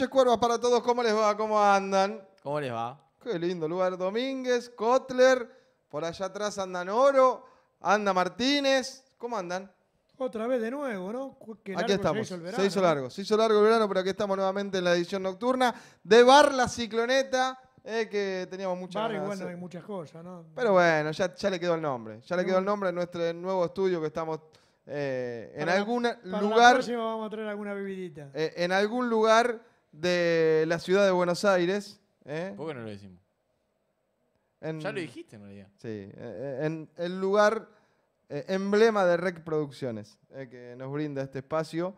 noches, cuervas, para todos. ¿Cómo les va? ¿Cómo andan? ¿Cómo les va? Qué lindo lugar. Domínguez, Kotler, por allá atrás andan Oro, anda Martínez. ¿Cómo andan? Otra vez de nuevo, ¿no? aquí estamos. Se hizo, largo. Se hizo largo el verano, pero aquí estamos nuevamente en la edición nocturna de Bar La Cicloneta. Eh, que teníamos muchas Bar, hay muchas cosas, ¿no? Pero bueno, ya, ya le quedó el nombre. Ya le quedó el nombre en nuestro nuevo estudio que estamos eh, en algún lugar. La próxima vamos a traer alguna eh, en algún lugar de la ciudad de Buenos Aires. ¿eh? ¿Por qué no lo decimos? ya lo dijiste en Sí, eh, en el lugar eh, emblema de Rec Producciones, que nos brinda este espacio,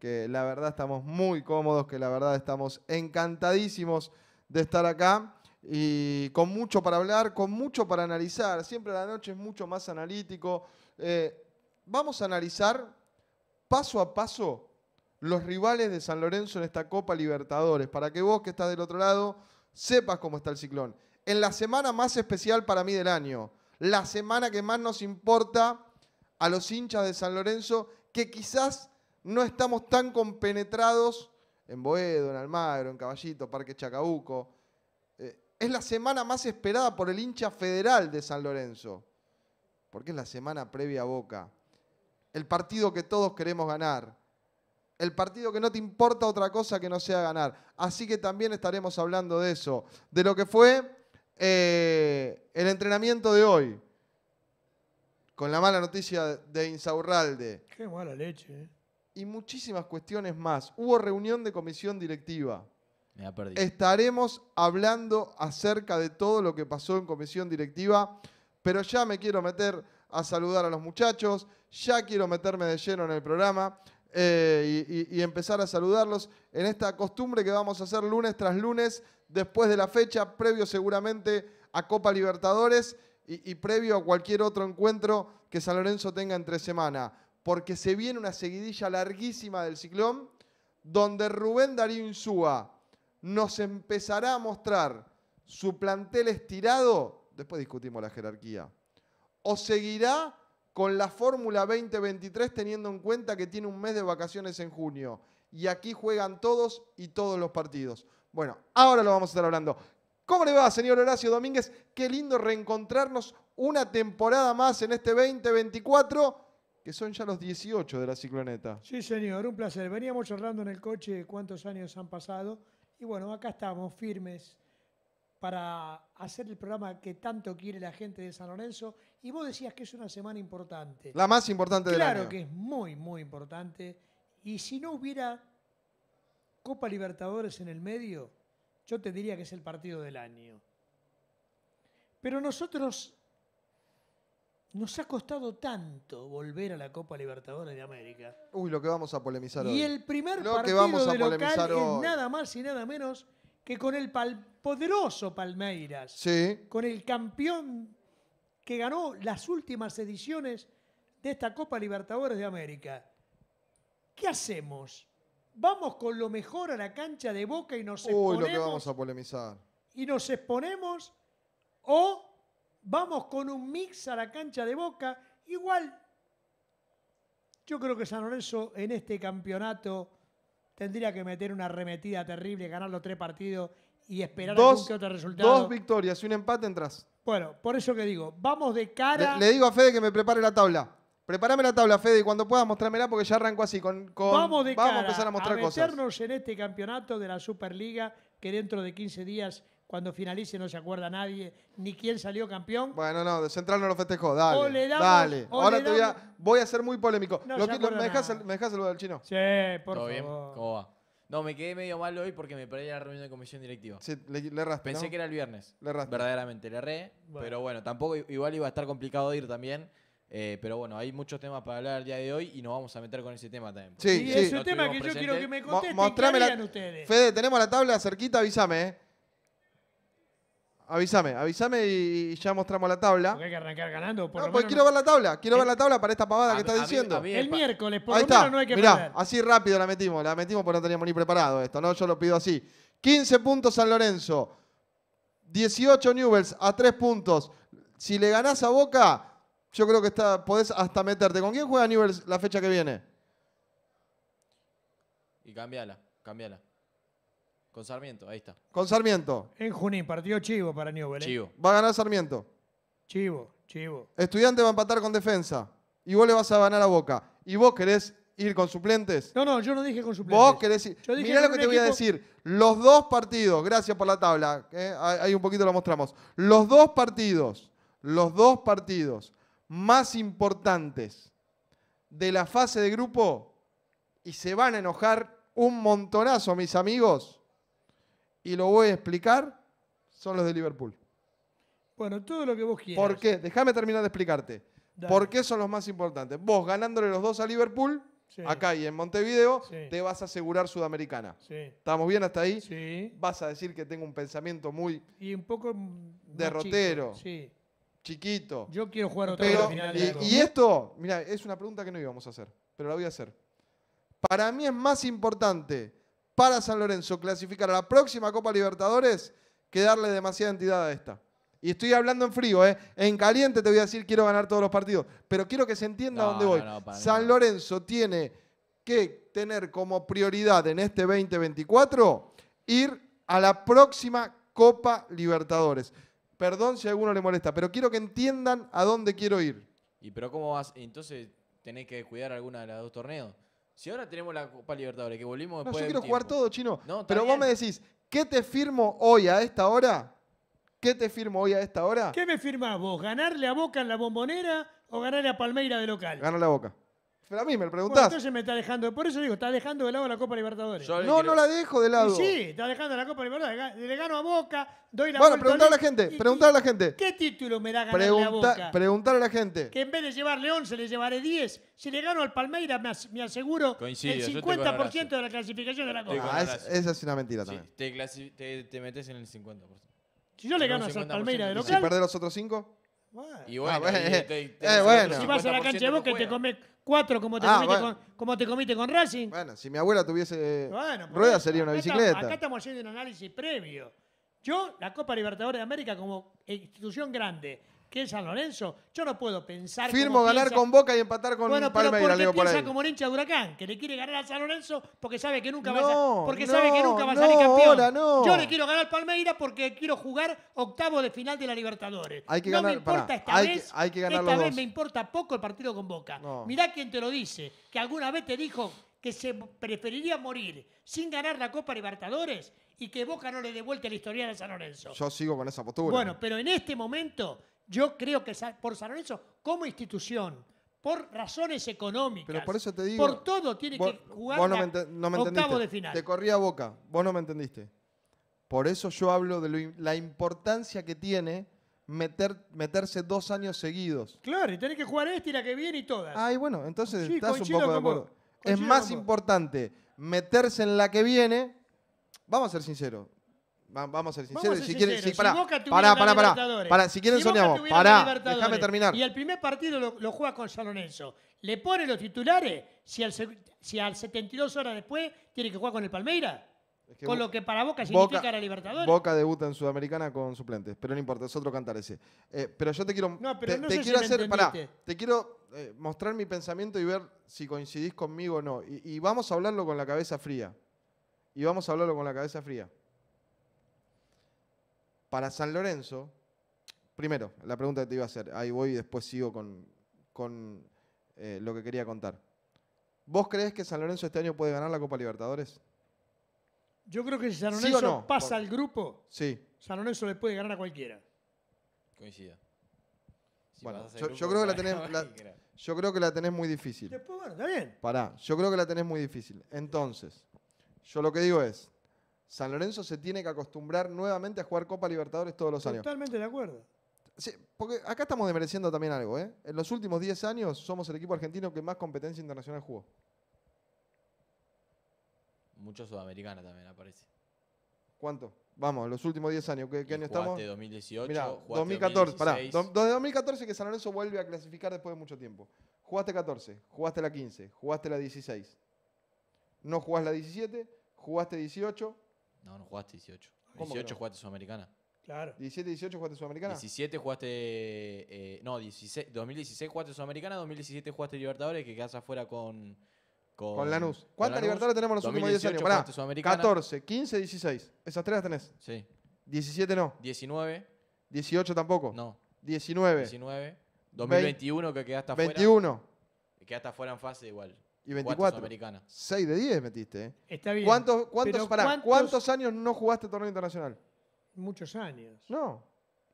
que la verdad estamos muy cómodos, que la verdad estamos encantadísimos de estar acá y con mucho para hablar, con mucho para analizar. Siempre la noche es mucho más analítico. vamos a analizar paso a paso los rivales de San Lorenzo en esta Copa Libertadores, para que vos que estás del otro lado sepas cómo está el ciclón. En la semana más especial para mí del año, la semana que más nos importa a los hinchas de San Lorenzo, que quizás no estamos tan compenetrados en Boedo, en Almagro, en Caballito, Parque Chacabuco. Eh, es la semana más esperada por el hincha federal de San Lorenzo, porque es la semana previa a Boca. El partido que todos queremos ganar el partido que no te importa otra cosa que no sea ganar. Así que también estaremos hablando de eso, de lo que fue eh, el entrenamiento de hoy, con la mala noticia de Insaurralde. Qué mala leche. Eh. Y muchísimas cuestiones más. Hubo reunión de comisión directiva. Me ha perdido. Estaremos hablando acerca de todo lo que pasó en comisión directiva, pero ya me quiero meter a saludar a los muchachos, ya quiero meterme de lleno en el programa. Eh, y, empezar a saludarlos en esta costumbre que vamos a hacer lunes tras lunes, después de la fecha, previo seguramente a Copa Libertadores y, previo a cualquier otro encuentro que San Lorenzo tenga entre semana, porque se viene una seguidilla larguísima del ciclón, donde Rubén Darío Insúa nos empezará a mostrar su plantel estirado, después discutimos la jerarquía, o seguirá con la Fórmula 2023 teniendo en cuenta que tiene un mes de vacaciones en junio. Y aquí juegan todos y todos los partidos. Bueno, ahora lo vamos a estar hablando. ¿Cómo le va, señor Horacio Domínguez? Qué lindo reencontrarnos una temporada más en este 2024, que son ya los 18 de la cicloneta. Sí, señor, un placer. Veníamos charlando en el coche cuántos años han pasado y bueno, acá estamos, firmes, para hacer el programa que tanto quiere la gente de San Lorenzo. Y vos decías que es una semana importante. La más importante del año. Claro que es muy, muy importante. Y si no hubiera Copa Libertadores en el medio, yo te diría que es el partido del año. Pero nosotros nos ha costado tanto volver a la Copa Libertadores de América. Uy, lo que vamos a polemizar y hoy. Y el primer partido que de local es nada más y nada menos que con el poderoso Palmeiras, con el campeón que ganó las últimas ediciones de esta Copa Libertadores de América. ¿Qué hacemos? ¿Vamos con lo mejor a la cancha de Boca y nos Uy, lo que vamos a polemizar. ¿Y nos exponemos? ¿O vamos con un mix a la cancha de Boca? Igual, yo creo que San Lorenzo en este campeonato tendría que meter una arremetida terrible, ganar los tres partidos y esperar dos, algún que otro resultado. Dos victorias y un empate entras. Bueno, por eso que digo, vamos de cara. Le, digo a Fede que me prepare la tabla. Prepárame la tabla, Fede, y cuando pueda mostrármela porque ya arranco así. Con, vamos de a empezar a mostrar meternos en este campeonato de la Superliga que dentro de 15 días cuando finalice no se acuerda nadie ni quién salió campeón. Bueno, no, de Central no lo festejó, dale. dale. Ahora te voy a, voy a ser muy polémico. No lo ¿Me dejas el dejas del chino? Sí, por ¿Todo favor. Bien? ¿Cómo va? No, me quedé medio mal hoy porque me perdí la reunión de comisión directiva. Sí, le, le Pensé que era el viernes. Le raspé. Verdaderamente, le erré. Pero bueno, tampoco igual iba a estar complicado de ir también. Eh, pero bueno, hay muchos temas para hablar el día de hoy y nos vamos a meter con ese tema también. Sí, sí, es un tema que yo quiero que me contesten. Mo ustedes. Fede, tenemos la tabla cerquita, avísame. Eh. Avísame, avísame y ya mostramos la tabla. Porque hay que arrancar ganando. pues quiero ver la tabla. Quiero ver la tabla para esta pavada que estás diciendo. el miércoles, por Ahí lo menos no hay que perder. así rápido la metimos. La metimos porque no teníamos ni preparado esto, ¿no? Yo lo pido así. 15 puntos San Lorenzo. 18 Newells a 3 puntos. Si le ganás a Boca, yo creo que está, podés hasta meterte. ¿Con quién juega Newells la fecha que viene? Y cambiala, cambiala. Con Sarmiento, ahí está. Con Sarmiento. En Junín, partido chivo para Newell. ¿eh? Chivo. Va a ganar Sarmiento. Chivo, chivo. Estudiante va a empatar con defensa. Y vos le vas a ganar a Boca. Y vos querés ir con suplentes. No, no, yo no dije con suplentes. Vos querés ir. Mirá lo que te voy a decir. Los dos partidos, gracias por la tabla. ¿eh? Ahí un poquito lo mostramos. Los dos partidos, los dos partidos más importantes de la fase de grupo, y se van a enojar un montonazo, mis amigos y lo voy a explicar, son los de Liverpool. Bueno, todo lo que vos quieras. ¿Por qué? Déjame terminar de explicarte. ¿Por qué son los más importantes? Vos ganándole los dos a Liverpool, acá y en Montevideo, te vas a asegurar Sudamericana. ¿Estamos bien hasta ahí? Vas a decir que tengo un pensamiento muy... Y un poco... Derrotero. Chiquito. Yo quiero jugar otra Y, y esto, mira, es una pregunta que no íbamos a hacer, pero la voy a hacer. Para mí es más importante para San Lorenzo clasificar a la próxima Copa Libertadores que darle demasiada entidad a esta. Y estoy hablando en frío, ¿eh? en caliente te voy a decir quiero ganar todos los partidos, pero quiero que se entienda a dónde voy. San Lorenzo tiene que tener como prioridad en este 2024 ir a la próxima Copa Libertadores. Perdón si a alguno le molesta, pero quiero que entiendan a dónde quiero ir. ¿Y pero cómo vas? Entonces tenés que cuidar alguna de las dos torneos. Si ahora tenemos la Copa Libertadores, que volvimos después. No, yo quiero jugar todo, chino. pero vos me decís, ¿qué te firmo hoy a esta hora? ¿Qué te firmo hoy a esta hora? ¿Qué me firmás vos? ¿Ganarle a Boca en la bombonera o ganarle a Palmeira de local? Ganarle a Boca. Pero a mí me lo preguntás. entonces me está dejando. Por eso digo, está dejando de lado la Copa Libertadores. no, no la dejo de lado. sí, está dejando la Copa Libertadores. Le gano a Boca, doy la Bueno, preguntar a la gente, a la gente. ¿Qué título me da ganar a Boca? preguntar a la gente. que en vez de llevarle 11 le llevaré 10. Si le gano al Palmeiras me, aseguro el 50% de la clasificación de la Copa. Ah, esa es una mentira también. te, te, metes en el 50%. Si yo le gano al Palmeiras de ¿Y si los otros 5? Y ah, bueno, eh, eh, Si vas a la cancha de Boca y te comes cuatro como te, ah, comiste con, como te con Racing. Bueno, si mi abuela tuviese ruedas rueda sería una bicicleta. acá estamos haciendo un análisis previo. Yo, la Copa Libertadores de América como institución grande que es San Lorenzo, yo no puedo pensar. Firmo ganar con Boca y empatar con bueno, Palmeiras. Pero porque piensa como un hincha de Huracán, que le quiere ganar a San Lorenzo porque sabe que nunca va a, porque sabe que nunca va a salir campeón. yo le quiero ganar al Palmeiras porque quiero jugar octavo de final de la Libertadores. no me importa esta vez. esta vez me importa poco el partido con Boca. Mirá quién te lo dice, que alguna vez te dijo que se preferiría morir sin ganar la Copa Libertadores y que Boca no le devuelve la historia de San Lorenzo. Yo sigo con esa postura. Bueno, pero en este momento yo creo que por San Lorenzo, como institución, por razones económicas. por todo tiene que jugar vos no me, de final. Te corría boca, vos no me entendiste. Por eso yo hablo de la importancia que tiene meter, meterse dos años seguidos. Claro, y tenés que jugar esta y la que viene y todas. Ay, ah, bueno, entonces estás un poco de acuerdo. Es más importante meterse en la que viene. Vamos a ser sinceros. Vamos a ser sinceros. si quieren, Si, para, Boca para, Si quieren, soñamos. para déjame terminar. Y el primer partido lo, juega con San Lorenzo. Le pone los titulares si al, si al 72 horas después tiene que jugar con el Palmeira. con lo que para Boca significa Boca, la Libertadores. Boca debuta en Sudamericana con suplentes, pero no importa, es otro cantar ese. Eh, pero yo te quiero. te, quiero hacer. Eh, me te quiero mostrar mi pensamiento y ver si coincidís conmigo o no. y vamos a hablarlo con la cabeza fría. Y vamos a hablarlo con la cabeza fría. Para San Lorenzo, primero, la pregunta que te iba a hacer, ahí voy y después sigo con, eh, lo que quería contar. ¿Vos crees que San Lorenzo este año puede ganar la Copa Libertadores? Yo creo que si San Lorenzo pasa al grupo, sí. San Lorenzo le puede ganar a cualquiera. Coincida. yo, creo que la tenés, yo creo que la tenés muy difícil. Después, bueno, está bien. Pará, yo creo que la tenés muy difícil. Entonces, yo lo que digo es, San Lorenzo se tiene que acostumbrar nuevamente a jugar Copa Libertadores todos los años. Totalmente de acuerdo. Sí, porque acá estamos demereciendo también algo, ¿eh? En los últimos 10 años somos el equipo argentino que más competencia internacional jugó. Mucho sudamericana también aparece. ¿Cuánto? Vamos, los últimos 10 años. ¿Qué, año estamos? 2018, Mirá, 2014. 2016. Pará, desde 2014 que San Lorenzo vuelve a clasificar después de mucho tiempo. Jugaste 14, jugaste la 15, jugaste la 16. No jugás la 17, jugaste 18, no, no jugaste 18. 18 jugaste Sudamericana. Claro. 17, 18 jugaste Sudamericana. 17 jugaste. Eh, no, 16, 2016 jugaste Sudamericana, 2017 jugaste Libertadores, que quedas afuera con. Con, Lanús. ¿Cuántas libertadores tenemos en los últimos 10 años? 14, 15, 16. Esas tres las tenés. Sí. 17 no. 19. 18 tampoco. No. 19. 19. 2021 que quedaste afuera. 21. Que hasta afuera en fase igual. Y 24. 6 de 10 metiste. ¿eh? Está bien. ¿Cuántos, cuántos, años no jugaste torneo internacional? Muchos años. No.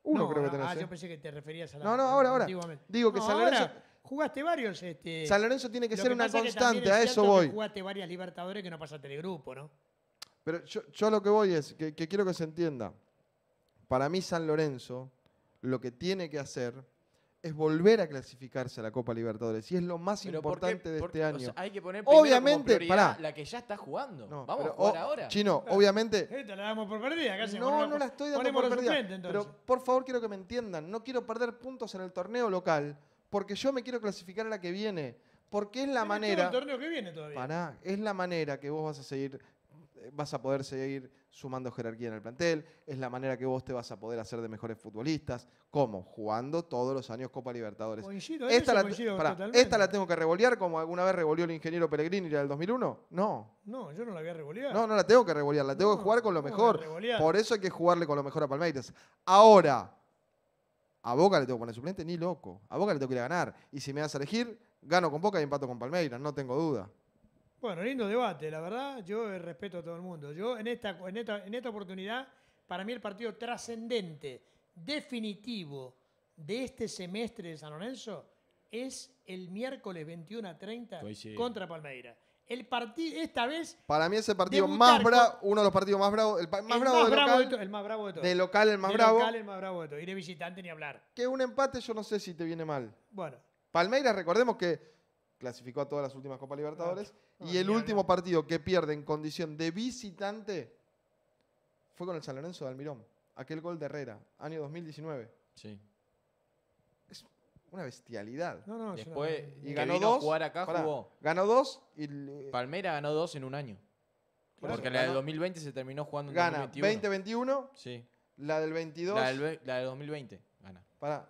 Uno creo que ah, tenés. Ah, yo ¿eh? pensé que te referías a Lorenzo. No, no, ahora, ahora. Digo que San Lorenzo. jugaste varios. Este, San Lorenzo tiene que ser una constante, a eso voy. Jugaste varias Libertadores que no pasaste de grupo, ¿no? Pero yo, yo lo que voy es, que quiero que se entienda. Para mí, San Lorenzo, lo que tiene que hacer es volver a clasificarse a la Copa Libertadores. Y es lo más importante de este año. hay que poner obviamente, como la que ya está jugando. Vamos ahora. Chino, obviamente. Esta la damos por perdida, casi. No, no la estoy dando por perdida. pero por favor quiero que me entiendan. No quiero perder puntos en el torneo local porque yo me quiero clasificar a la que viene. Porque es la manera. el torneo que viene todavía. es la manera que vos vas a seguir vas a poder seguir sumando jerarquía en el plantel, es la manera que vos te vas a poder hacer de mejores futbolistas. ¿Cómo? Jugando todos los años Copa Libertadores. esta, la tengo que revolear como alguna vez revolvió el ingeniero Pellegrini en del 2001? No. No, yo no la voy a revolear. No, no la tengo que revolear, la tengo que jugar con lo mejor. Por eso hay que jugarle con lo mejor a Palmeiras. Ahora, a Boca le tengo que poner suplente, ni loco. A Boca le tengo que ir a ganar. Y si me vas a elegir, gano con Boca y empato con Palmeiras, no tengo duda. Bueno, lindo debate, la verdad, yo eh, respeto a todo el mundo. Yo en esta, en esta, oportunidad, para mí el partido trascendente, definitivo de este semestre de San Lorenzo es el miércoles 21 a 30 contra Palmeira. El partido, esta vez. Para mí es el partido más bravo, uno de los partidos más bravos. El, más, bravo de local, el más bravo de todos. De local, el más bravo. local, el más bravo de todo. Iré visitante ni hablar. Que un empate, yo no sé si te viene mal. Bueno. Palmeiras, recordemos que clasificó a todas las últimas Copa Libertadores. Ah, y el último partido que pierde en condición de visitante fue con el San Lorenzo de Almirón. Aquel gol de Herrera, año 2019. Sí. Es una bestialidad. No, no, Después, y ganó dos. Jugar Ganó dos y. Palmera ganó dos en un año. Porque la del 2020 se terminó jugando en gana 2021. 2021. Sí. La del 22. La del, la del 2020.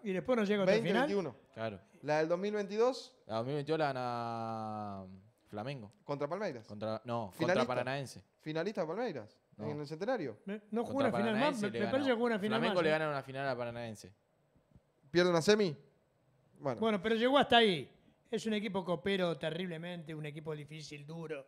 Y después no llega otra final. 2021. Claro. La del 2022. La 2022 la gana Flamengo. ¿Contra Palmeiras? Contra, no, Finalista. contra Paranaense. ¿Finalista Palmeiras? ¿En el centenario? no jugó una final más. Me, parece que jugó una final Flamengo le ¿eh? gana una final a Paranaense. ¿Pierde una semi? Bueno. bueno, pero llegó hasta ahí. Es un equipo que copero terriblemente, un equipo difícil, duro.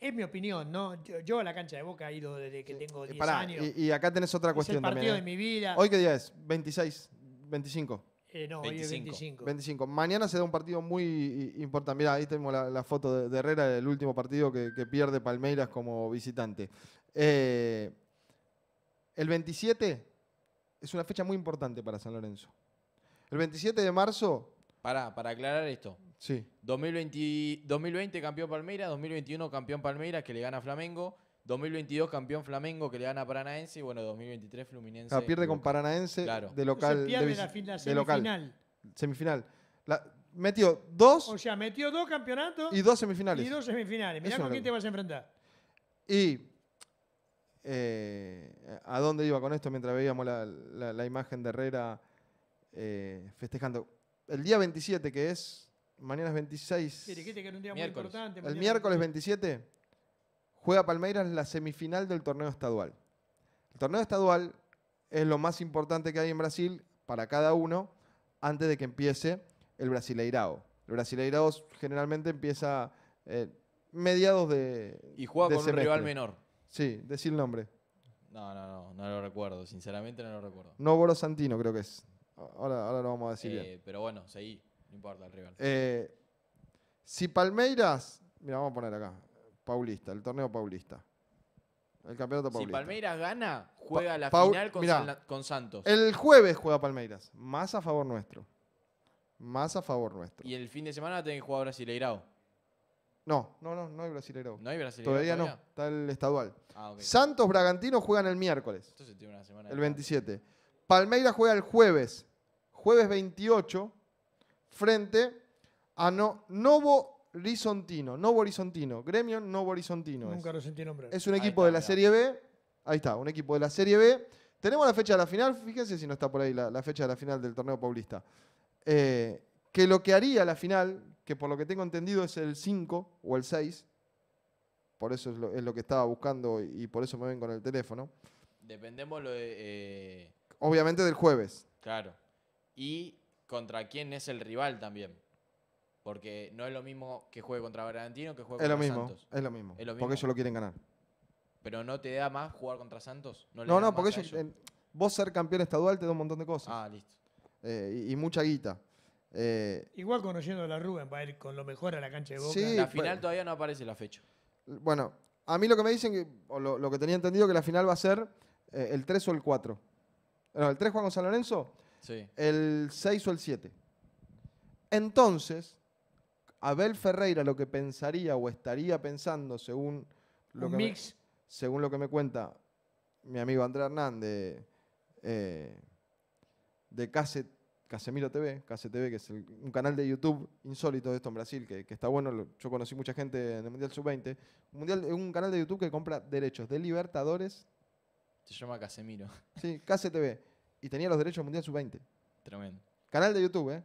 Es mi opinión, ¿no? Yo, a la cancha de Boca he ido desde que tengo 10 eh, años. Y, acá tenés otra cuestión es el partido ¿eh? de mi vida. ¿Hoy qué día es? 26 25. Eh, no, 25. 25. Mañana se da un partido muy importante. Mirá, ahí tenemos la, foto de, Herrera el último partido que, pierde Palmeiras como visitante. Eh, el 27 es una fecha muy importante para San Lorenzo. El 27 de marzo. Para, para aclarar esto. Sí. 2020, 2020 campeón Palmeiras, 2021 campeón Palmeiras que le gana Flamengo. 2022 campeón Flamengo que le gana a Paranaense y bueno, 2023 Fluminense. Ah, pierde con Paranaense de local. Pierde de, la, semifinal. semifinal. metió dos. O sea, metió dos campeonatos. Y dos semifinales. Y dos semifinales. Mirá con quién te vas a enfrentar. Y. Eh, ¿A dónde iba con esto mientras veíamos la, imagen de Herrera eh, festejando? El día 27, que es. Mañana es 26. que un día muy importante. El miércoles 27 juega Palmeiras la semifinal del torneo estadual. El torneo estadual es lo más importante que hay en Brasil para cada uno antes de que empiece el Brasileirao. El Brasileirao generalmente empieza eh, mediados de. Y juega con un rival menor. Sí, decir el nombre. No, no, no, no lo recuerdo, sinceramente no lo recuerdo. No Santino, creo que es. Ahora, ahora lo vamos a decir. Eh, Pero bueno, seguí, no importa el rival. Eh, si Palmeiras, mira, vamos a poner acá. Paulista, el torneo paulista. El campeonato paulista. Si Palmeiras gana, juega la final con, Santos. El jueves juega Palmeiras. Más a favor nuestro. Más a favor nuestro. Y el fin de semana tiene que jugar Brasileirao. No, no, no, no hay Brasileirao. No hay Brasileirao. Todavía, no, está el estadual. Ah, Santos Bragantino juegan el miércoles. Entonces tiene una semana. El 27. Palmeiras juega el jueves, jueves 28, frente a Novo Rizontino, no Borizontino. Gremio, no Borizontino. Nunca es. lo Es un equipo de la Serie B. Ahí está, un equipo de la Serie B. Tenemos la fecha de la final, fíjense si no está por ahí la, fecha de la final del torneo paulista. Eh, que lo que haría la final, que por lo que tengo entendido es el 5 o el 6, por eso es lo, que estaba buscando y, por eso me ven con el teléfono. Dependemos lo de... Eh, Obviamente del jueves. Claro. Y contra quién es el rival también. Porque no es lo mismo que juegue contra Bragantino que juegue contra Santos. Es lo mismo. Es lo mismo. Porque ellos lo quieren ganar. Pero no te da más jugar contra Santos. No, no, porque vos ser campeón estadual te da un montón de cosas. Ah, listo. Eh, y, mucha guita. Eh, Igual conociendo a la Rubén para ir con lo mejor a la cancha de Boca. la final todavía no aparece la fecha. Bueno, a mí lo que me dicen, o lo, que tenía entendido, que la final va a ser eh, el 3 o el 4. el 3 Juan con San Lorenzo. Sí. El 6 o el 7. Entonces, Abel Ferreira lo que pensaría o estaría pensando, según lo, que, Me, según lo que me cuenta mi amigo Andrés Hernández eh, de Casemiro TV, TV, que es un canal de YouTube insólito de esto en Brasil, que, está bueno. yo conocí mucha gente en el Mundial Sub-20. Mundial, un canal de YouTube que compra derechos de Libertadores. Se llama Casemiro. Sí, Case TV. Y tenía los derechos del Mundial Sub-20. Tremendo. Canal de YouTube, ¿eh?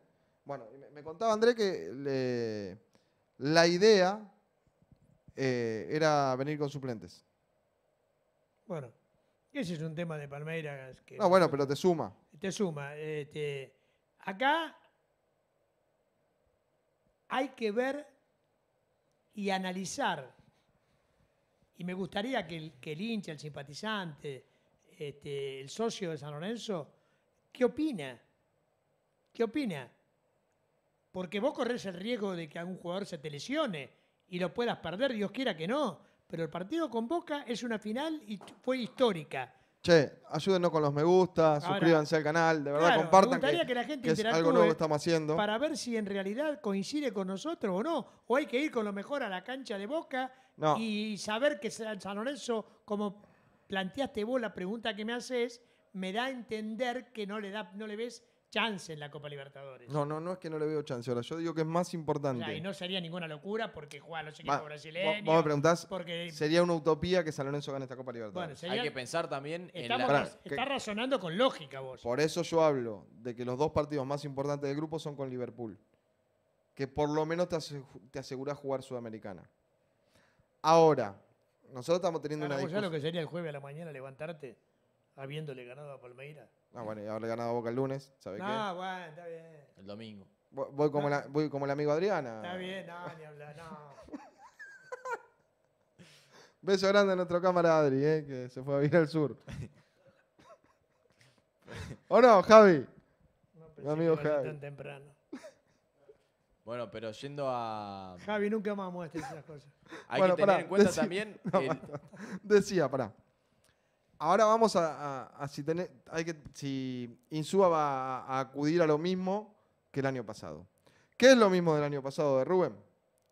Bueno, me, contaba André que la idea eh, era venir con suplentes. Bueno, ese es un tema de Palmeiras. Que no, bueno, pero te suma. Te suma. Este, acá hay que ver y analizar. Y me gustaría que el, que el hincha, el simpatizante, este, el socio de San Lorenzo, ¿qué opina? ¿Qué opina? Porque vos corres el riesgo de que algún jugador se te lesione y lo puedas perder, Dios quiera que no. Pero el partido con Boca es una final y fue histórica. Che, ayúdenos con los me gusta, suscríbanse al canal, de verdad compartan. Me gustaría que, la gente es algo nuevo que estamos haciendo. Para ver si en realidad coincide con nosotros o no. O hay que ir con lo mejor a la cancha de Boca y saber que San Lorenzo, como planteaste vos la pregunta que me haces, me da a entender que no le, da, no le ves chance en la Copa Libertadores. No, no, no es que no le veo chance ahora. Yo digo que es más importante. y no sería ninguna locura porque juega los equipos brasileños. Vos me preguntás, sería una utopía que San Lorenzo gane esta Copa Libertadores. Hay que pensar también en la... Estás razonando con lógica vos. Por eso yo hablo de que los dos partidos más importantes del grupo son con Liverpool. Que por lo menos te, asegurás jugar Sudamericana. Ahora, nosotros estamos teniendo una discusión. lo que sería el jueves a la mañana levantarte habiéndole ganado a Palmeiras? Ah, bueno, ya le ganado Boca el lunes, ¿sabe qué? Ah bueno, está bien. El domingo. Voy, como, voy como el amigo Adriana. Está bien, no, ni hablar, no. Beso grande a nuestro cámara Adri, eh, que se fue a vivir al sur. ¿O no, Javi? No Mi amigo tan temprano. Bueno, pero yendo a. Javi nunca más muestra esas cosas. Hay que tener en cuenta también. Decía, pará. Ahora vamos a, si, hay que, si Insúa va a, acudir a lo mismo que el año pasado. ¿Qué es lo mismo del año pasado de Rubén?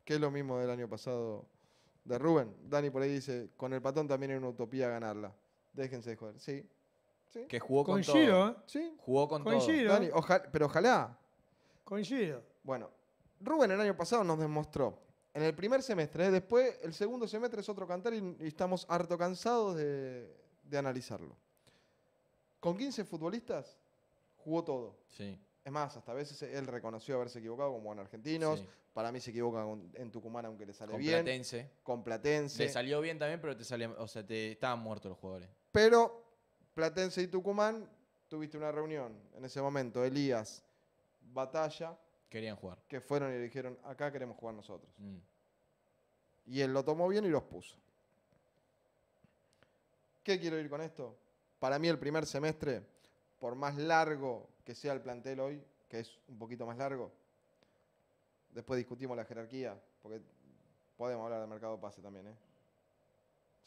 ¿Qué es lo mismo del año pasado de Rubén? Dani por ahí dice, con el patón también hay una utopía ganarla. Déjense de joder. Sí. Que jugó con, con Giro, ¿eh? ¿Sí? Jugó con, con todo. Dani, pero ojalá. Con Bueno, Rubén el año pasado nos demostró en el primer semestre, después el segundo semestre es otro cantar y estamos harto cansados de, de analizarlo. Con 15 futbolistas jugó todo. Sí. Es más, hasta veces él reconoció haberse equivocado como en Argentinos. Para mí se equivoca en Tucumán aunque le sale con bien. Platense. Con Platense. Le salió bien también, pero te salía, o sea, te estaban muertos los jugadores. Pero Platense y Tucumán tuviste una reunión en ese momento, Elías, Batalla. Querían jugar. Que fueron y le dijeron, acá queremos jugar nosotros. Mm. Y él lo tomó bien y los puso. ¿Qué quiero ir con esto? Para mí el primer semestre, por más largo que sea el plantel hoy, que es un poquito más largo, después discutimos la jerarquía, porque podemos hablar de mercado pase también, ¿eh?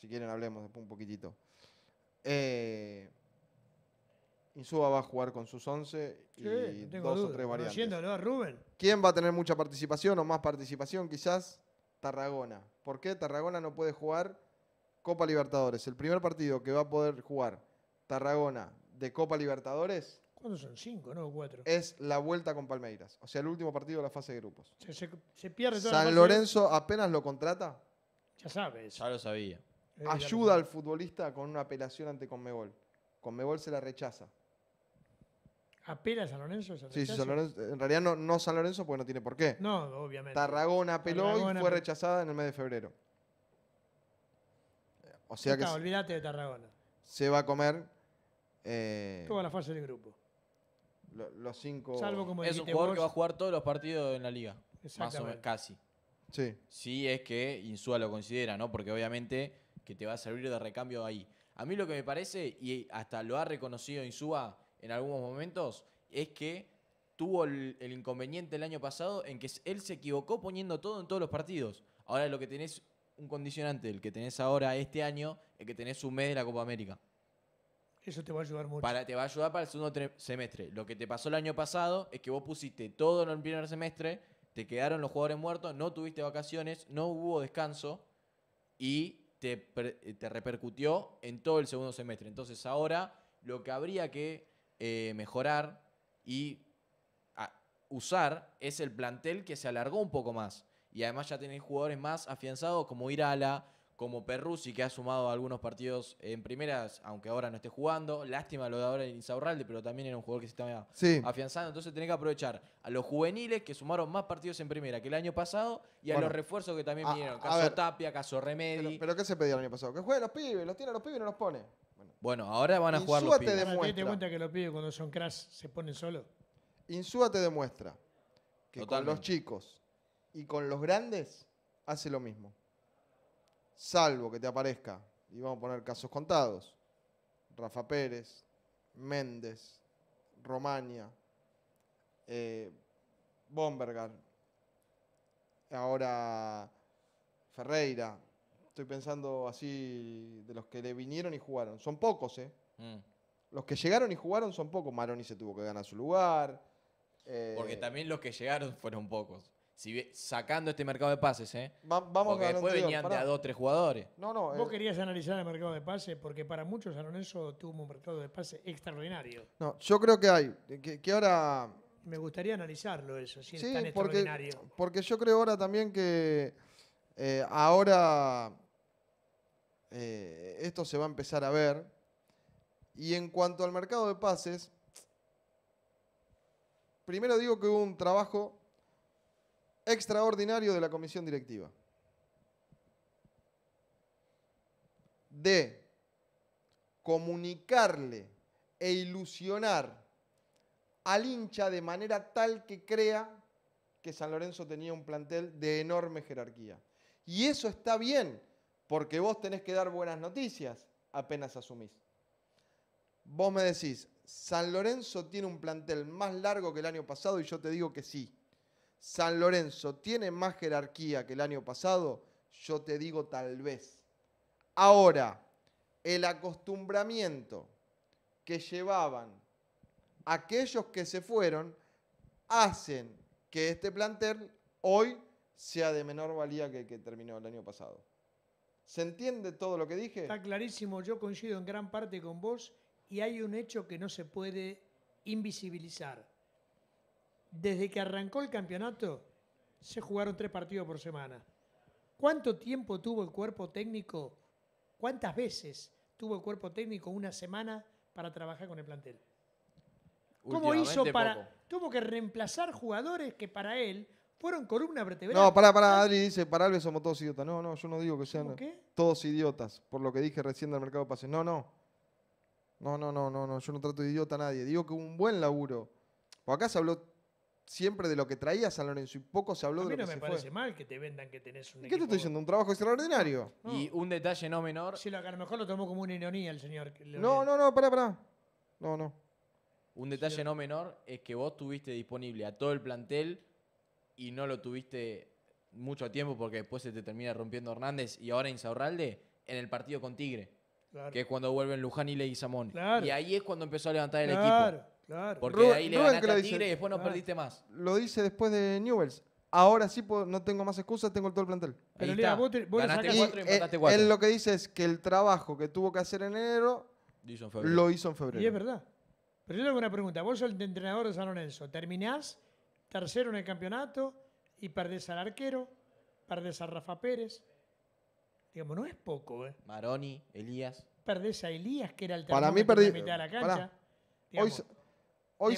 Si quieren hablemos después un poquitito. Eh, Insuba va a jugar con sus 11 y dos o tres variantes. ¿Quién va a tener mucha participación o más participación? Quizás Tarragona. ¿Por qué Tarragona no puede jugar Copa Libertadores, el primer partido que va a poder jugar Tarragona de Copa Libertadores. ¿Cuántos son? ¿Cinco, no? ¿Cuatro? Es la vuelta con Palmeiras. O sea, el último partido de la fase de grupos. Se, pierde San Lorenzo apenas lo contrata. Ya sabes. Ya lo sabía. Eh, Ayuda al futbolista con una apelación ante Conmebol. Conmebol se la rechaza. ¿Apela San Lorenzo? sí, sí, San Lorenzo. En realidad no, San Lorenzo porque no tiene por qué. No, obviamente. Tarragona apeló y fue rechazada en el mes de febrero. O sea que. olvídate de Tarragona. Se va a comer. Eh, toda la fase del grupo. los cinco. Salvo como Es un jugador que va a jugar todos los partidos en la liga. Más o menos, casi. Sí. Sí, es que Insúa lo considera, ¿no? Porque obviamente que te va a servir de recambio ahí. A mí lo que me parece, y hasta lo ha reconocido Insúa en algunos momentos, es que tuvo el, inconveniente el año pasado en que él se equivocó poniendo todo en todos los partidos. Ahora lo que tenés un condicionante el que tenés ahora este año, el que tenés un mes de la Copa América. Eso te va a ayudar mucho. Para, te va a ayudar para el segundo semestre. Lo que te pasó el año pasado es que vos pusiste todo en el primer semestre, te quedaron los jugadores muertos, no tuviste vacaciones, no hubo descanso y te, repercutió en todo el segundo semestre. Entonces ahora lo que habría que eh, mejorar y usar es el plantel que se alargó un poco más y además ya tienen jugadores más afianzados como Irala, como Perruzzi, que ha sumado algunos partidos en primeras, aunque ahora no esté jugando. Lástima lo de ahora en Insaurralde, pero también era un jugador que se estaba afianzando. Entonces tenés que aprovechar a los juveniles que sumaron más partidos en primera que el año pasado y a los refuerzos que también vinieron. Caso Tapia, caso Remedi. Pero, ¿qué se pedía el año pasado? Que jueguen los pibes, los tiene los pibes y no los pone. Bueno, ahora van a jugar los pibes. Demuestra. ¿Te cuenta que los pibes cuando son crash se ponen solos? Insúa te demuestra que los chicos y con los grandes hace lo mismo. Salvo que te aparezca, y vamos a poner casos contados, Rafa Pérez, Méndez, Romagna, eh, ahora Ferreira. Estoy pensando así de los que le vinieron y jugaron. Son pocos, ¿eh? Mm. Los que llegaron y jugaron son pocos. Maroni se tuvo que ganar su lugar. Porque eh, también los que llegaron fueron pocos sacando este mercado de pases, ¿eh? vamos porque después venían de a dos, tres jugadores. No, no. Vos eh. querías analizar el mercado de pases porque para muchos San tuvo un mercado de pases extraordinario. No, yo creo que hay. Que, ahora. Me gustaría analizarlo eso, si sí, es tan porque, extraordinario. Porque yo creo ahora también que. Eh, ahora. Eh, esto se va a empezar a ver. Y en cuanto al mercado de pases. Primero digo que hubo un trabajo extraordinario de la comisión directiva. De comunicarle e ilusionar al hincha de manera tal que crea que San Lorenzo tenía un plantel de enorme jerarquía. Y eso está bien, porque vos tenés que dar buenas noticias apenas asumís. Vos me decís, San Lorenzo tiene un plantel más largo que el año pasado y yo te digo que sí. San Lorenzo tiene más jerarquía que el año pasado, yo te digo tal vez. Ahora, el acostumbramiento que llevaban aquellos que se fueron hacen que este plantel hoy sea de menor valía que el que terminó el año pasado. ¿Se entiende todo lo que dije? Está clarísimo, yo coincido en gran parte con vos y hay un hecho que no se puede invisibilizar desde que arrancó el campeonato, se jugaron tres partidos por semana. ¿Cuánto tiempo tuvo el cuerpo técnico? ¿Cuántas veces tuvo el cuerpo técnico una semana para trabajar con el plantel? ¿Cómo hizo para.? Tuvo que reemplazar jugadores que para él fueron columna vertebral. No, pará, pará, Adri dice: para Alves somos todos idiotas. No, no, yo no digo que sean todos idiotas, por lo que dije recién del mercado de pases. No, no. No, no, no, no, no, yo no trato de idiota a nadie. Digo que un buen laburo. Por acá se habló siempre de lo que traía San Lorenzo y poco se habló a no me parece mal que te vendan que tenés un equipo... ¿Qué te estoy diciendo? Un trabajo extraordinario. Y un detalle no menor, Sí, a lo mejor lo tomó como una ironía el señor. No, no, no, pará, pará. No, no. un detalle no menor es que vos tuviste disponible a todo el plantel y no lo tuviste mucho tiempo porque después se te termina rompiendo Hernández y ahora Insaurralde en el partido con Tigre, que es cuando vuelven Luján y Leguizamón. Y ahí es cuando empezó a levantar el equipo. Claro. Claro. Porque ahí le Tigre y después no ah, perdiste más. Lo dice después de Newells. Ahora sí pues, no tengo más excusas, tengo todo el plantel. Pero, y él lo que dice es que el trabajo que tuvo que hacer en enero lo hizo en febrero. Y es verdad. Pero yo tengo una pregunta. Vos sos el entrenador de San Lorenzo. Terminás tercero en el campeonato y perdés al arquero, perdés a Rafa Pérez. Digamos, no es poco, ¿eh? Maroni, Elías. Perdés a Elías, que era el Para la mitad de la cancha. Hoy, Hoy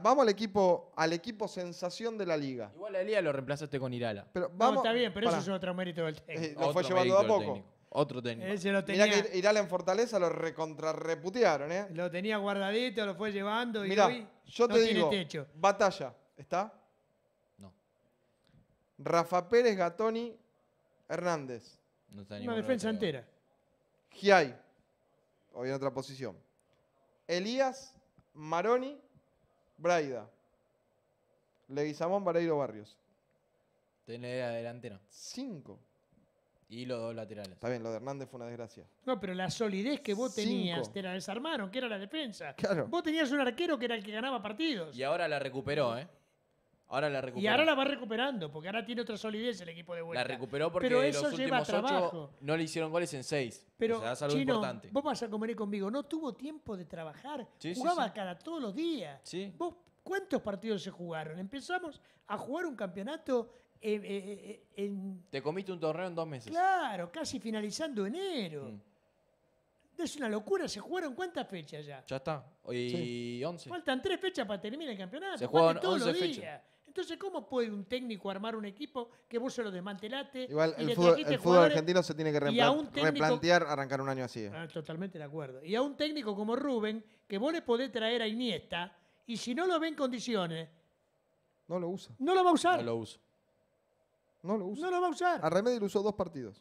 vamos al equipo, al equipo sensación de la liga. Igual a Elías lo reemplazaste con Irala. Pero vamos, no, está bien, pero eso es otro mérito del técnico. Eh, lo fue llevando de a poco. Otro técnico. Mira que Irala en Fortaleza lo recontrarreputearon, ¿eh? lo tenía guardadito, lo fue llevando y yo te digo, batalla, ¿está? No. Rafa Pérez, Gatoni, Hernández, No está Una defensa entera. Giai, hoy en otra posición. Elías, Maroni, Braida. Leguizamón, Vareiro, Barrios. Tenés delantera. Cinco. Y los dos laterales. Está bien, lo de Hernández fue una desgracia. No, pero la solidez que vos tenías, te la desarmaron, que era la defensa. Claro. Vos tenías un arquero que era el que ganaba partidos. Y ahora la recuperó, ¿eh? Ahora la Y ahora la va recuperando, porque ahora tiene otra solidez el equipo de vuelta. La recuperó porque los últimos ocho no le hicieron goles en seis. Pero, Chino, vos vas a comer conmigo. No tuvo tiempo de trabajar. Jugaba cada todos los días. cuántos partidos se jugaron? Empezamos a jugar un campeonato eh, eh, eh, en... Te comiste un torneo en dos meses. Claro, casi finalizando enero. Mm. Es una locura, se jugaron cuántas fechas ya. Ya está, hoy 11. Faltan tres fechas para terminar el campeonato. Se jugaron 11 fechas. Entonces, ¿cómo puede un técnico armar un equipo que vos se lo desmantelaste? Igual el, fútbol, argentino se tiene que replantear arrancar un año así. Eh? Ah, totalmente de acuerdo. Y a un técnico como Rubén, que vos le podés traer a Iniesta, y si no lo ve en condiciones. No lo usa. No lo va a usar. No lo usa. No lo usa. No lo va a usar. A Remedio lo usó dos partidos.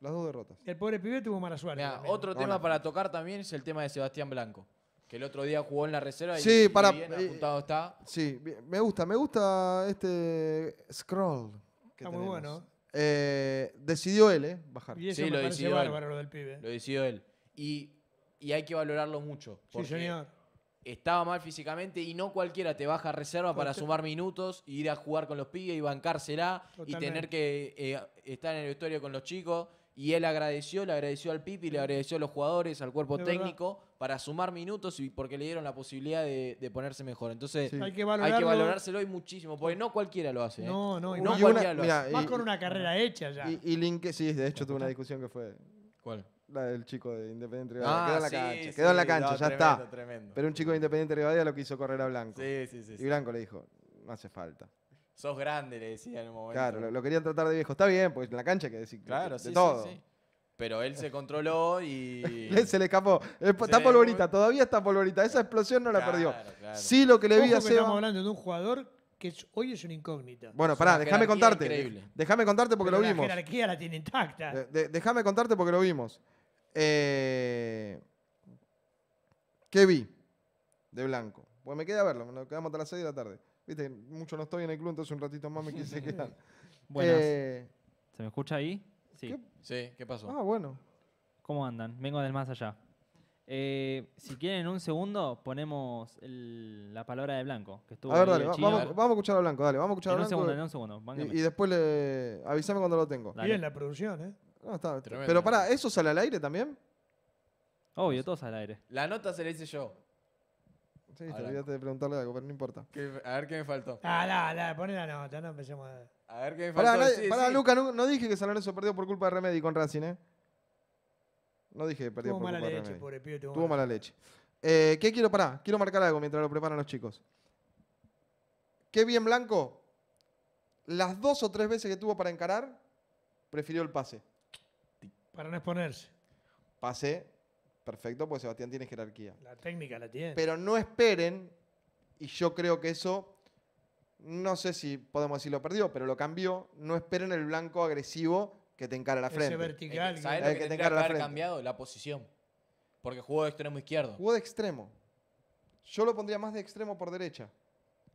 Las dos derrotas. El pobre pibe tuvo mala suerte. otro tema para tocar también es el tema de Sebastián Blanco. Que el otro día jugó en la reserva y, para, apuntado está. Sí, me gusta, me gusta este scroll. está muy bueno. Eh, decidió él, eh, Bajar. Y sí, lo decidió él. decidió él. Y, hay que valorarlo mucho. señor. Estaba mal físicamente y no cualquiera te baja a reserva para sumar minutos, ir a jugar con los pibes y bancársela y tener que eh, estar en el vestuario con los chicos y él agradeció, le agradeció al Pipi, le agradeció a los jugadores, al cuerpo técnico, para sumar minutos y porque le dieron la posibilidad de, ponerse mejor. Entonces, hay, que hay, valorárselo y muchísimo, porque no cualquiera lo hace. ¿eh? No, no, Más con una carrera hecha ya. Y, y Link, sí, de hecho tuve una discusión que fue. ¿Cuál? La del chico de Independiente ah, Rivadavia. quedó en la cancha, quedó en la cancha, ya está. Pero un chico de Independiente Rivadavia lo quiso correr a Blanco. Sí, sí, sí. Y Blanco le dijo, no hace falta. Sos grande, le decía en el momento. Claro, lo, querían tratar de viejo. Está bien, porque en la cancha que decir claro, sí, todo. Pero él se controló y. se le escapó. Está polvorita, todavía está polvorita. Esa explosión no la perdió. Sí, lo que le vi a Estamos hablando de un jugador que hoy es una incógnita. Bueno, pará, déjame contarte. Déjame contarte porque lo vimos. La jerarquía la tiene intacta. Déjame contarte porque lo vimos. ¿Qué vi de blanco? Pues me queda verlo, nos quedamos hasta las 6 de la tarde. Viste, mucho no estoy en el club, entonces un ratito más me quise quedar. Buenas. Eh, ¿Se me escucha ahí? Sí. ¿Qué? Sí, ¿qué pasó? Ah, bueno. ¿Cómo andan? Vengo del más allá. Eh, si quieren, en un segundo ponemos la palabra de Blanco. Que estuvo A ver, dale, vamos, a escuchar a Blanco, dale, vamos a en un segundo, en un segundo. y, después le... avísame cuando lo tengo. Bien la producción, ¿eh? No, está- Pero pará, ¿eso sale al aire también? Obvio, todo sale al aire. La nota se la hice yo. Sí, te olvidaste de preguntarle algo, pero no importa. a ver qué me faltó. la, ah, la poné la nota, no empecemos a... A ver qué me faltó. Pará, Lucas, Luca, no, dije que San Lorenzo perdió por culpa de Remedy con Racing, ¿eh? No dije que perdió por culpa de leche, pobre pibe, tuvo, Tuvo mala leche. Eh, ¿Qué quiero? Pará, quiero marcar algo mientras lo preparan los chicos. Qué bien Blanco, las dos o tres veces que tuvo para encarar, prefirió el pase. Para no exponerse. Pase perfecto, pues Sebastián tiene jerarquía. La técnica la tiene. Pero no esperen, y yo creo que eso, no sé si podemos decir lo perdió, pero lo cambió, no esperen el blanco agresivo que te encara la frente. vertical. El, ¿sabes que, que, cambiado? La posición. Porque jugó de extremo izquierdo. Jugó de extremo. Yo lo pondría más de extremo por derecha.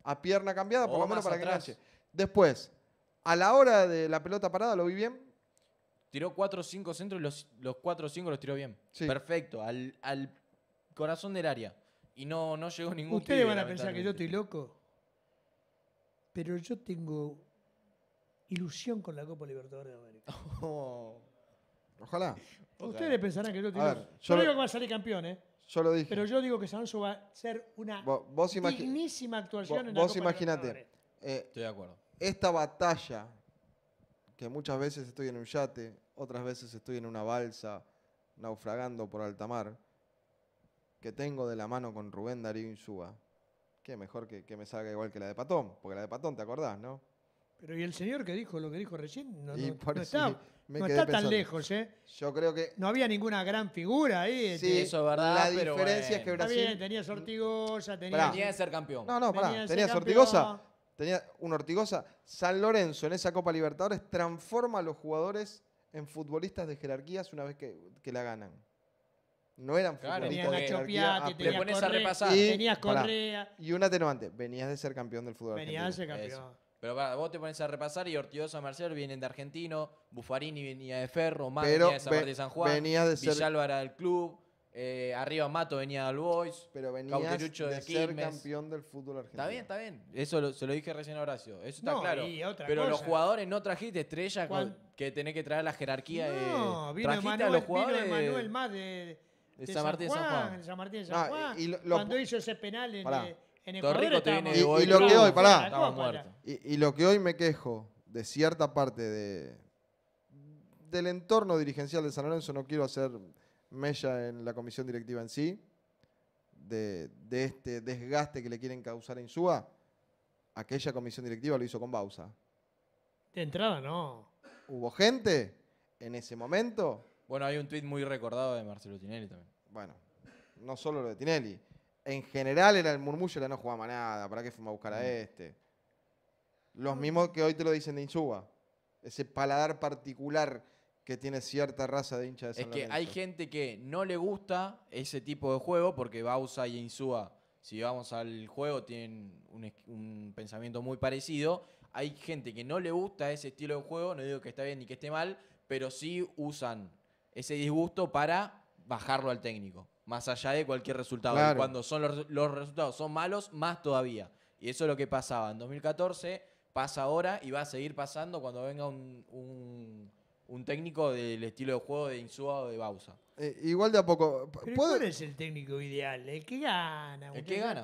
A pierna cambiada, por lo menos para que Después, a la hora de la pelota parada, lo vi bien, Tiró 4 5 centros y los, 4 5 los tiró bien. Perfecto, al, corazón del área. Y no, no llegó ningún Ustedes van a pensar que yo estoy loco. Pero yo tengo ilusión con la Copa Libertadores de América. Oh, ojalá. Ustedes pensarán que yo estoy loco. yo, digo que va a salir campeón, ¿eh? Yo lo dije. Pero yo digo que Sanso va a ser una vos, actuación en la Vos imaginate. Eh, estoy de acuerdo. Esta batalla, que muchas veces estoy en un yate, otras veces estoy en una balsa naufragando por alta mar, que tengo de la mano con Rubén Darío Insúa. Qué mejor que, me salga igual que la de Patón, porque la de Patón te acordás, ¿no? Pero ¿y el señor que dijo lo que dijo recién? No, está, tan lejos, ¿eh? Yo creo que... No había ninguna gran figura ahí. Sí, este. eso es verdad, La diferencia es que Brasil... Está bien, tenías Ortigosa, tenías... Tenía que ser campeón. No, no, pará. Tenías, tenías tenía un Ortigosa. San Lorenzo en esa Copa Libertadores transforma a los jugadores en futbolistas de jerarquías una vez que, que la ganan. No eran futbolistas de jerarquía. Te ah, a pones a repasar. Y, tenías Correa. y un atenuante, venías de ser campeón del fútbol Venías de ser campeón. Pero vos te pones a repasar y Ortigosa Marcelo, vienen de Argentino, bufarini venía de Ferro, Mano venía de San Juan, de ser... Villalba era del club, eh, arriba Mato venía al Boys. Pero venía de, de ser campeón del fútbol argentino. Está bien, está bien. Eso se lo dije recién a Horacio. Eso está claro. pero los jugadores no trajiste estrellas que tenés que traer la jerarquía. No, de, vino trajiste a los jugadores. Vino de Manuel más de, San Martín de San Juan. y, cuando hizo ese penal en, eh, en Ecuador. y, lo que hoy, y, y lo que hoy me quejo de cierta parte de, del entorno dirigencial de San Lorenzo, no quiero hacer Mella en la comisión directiva en sí, de, este desgaste que le quieren causar a Insúa, aquella comisión directiva lo hizo con Bausa. De entrada no. Hubo gente en ese momento. Bueno, hay un tuit muy recordado de Marcelo Tinelli también. Bueno, no solo lo de Tinelli. En general era el murmullo, era no jugaba nada, ¿para qué fuimos a buscar a mm. este? Los mismos que hoy te lo dicen de Insúa. Ese paladar particular que tiene cierta raza de hincha de San Es que hay gente que no le gusta ese tipo de juego porque Bausa y Insúa, si vamos al juego, tienen un, pensamiento muy parecido. Hay gente que no le gusta ese estilo de juego, no digo que está bien ni que esté mal, pero sí usan ese disgusto para bajarlo al técnico, más allá de cualquier resultado. cuando son los, resultados son malos, más todavía. Y eso es lo que pasaba en 2014, pasa ahora y va a seguir pasando cuando venga un un técnico del estilo de juego de Insua o de Bausa. Eh, igual de a poco. ¿Cuál es el técnico ideal? El que gana. El que gana.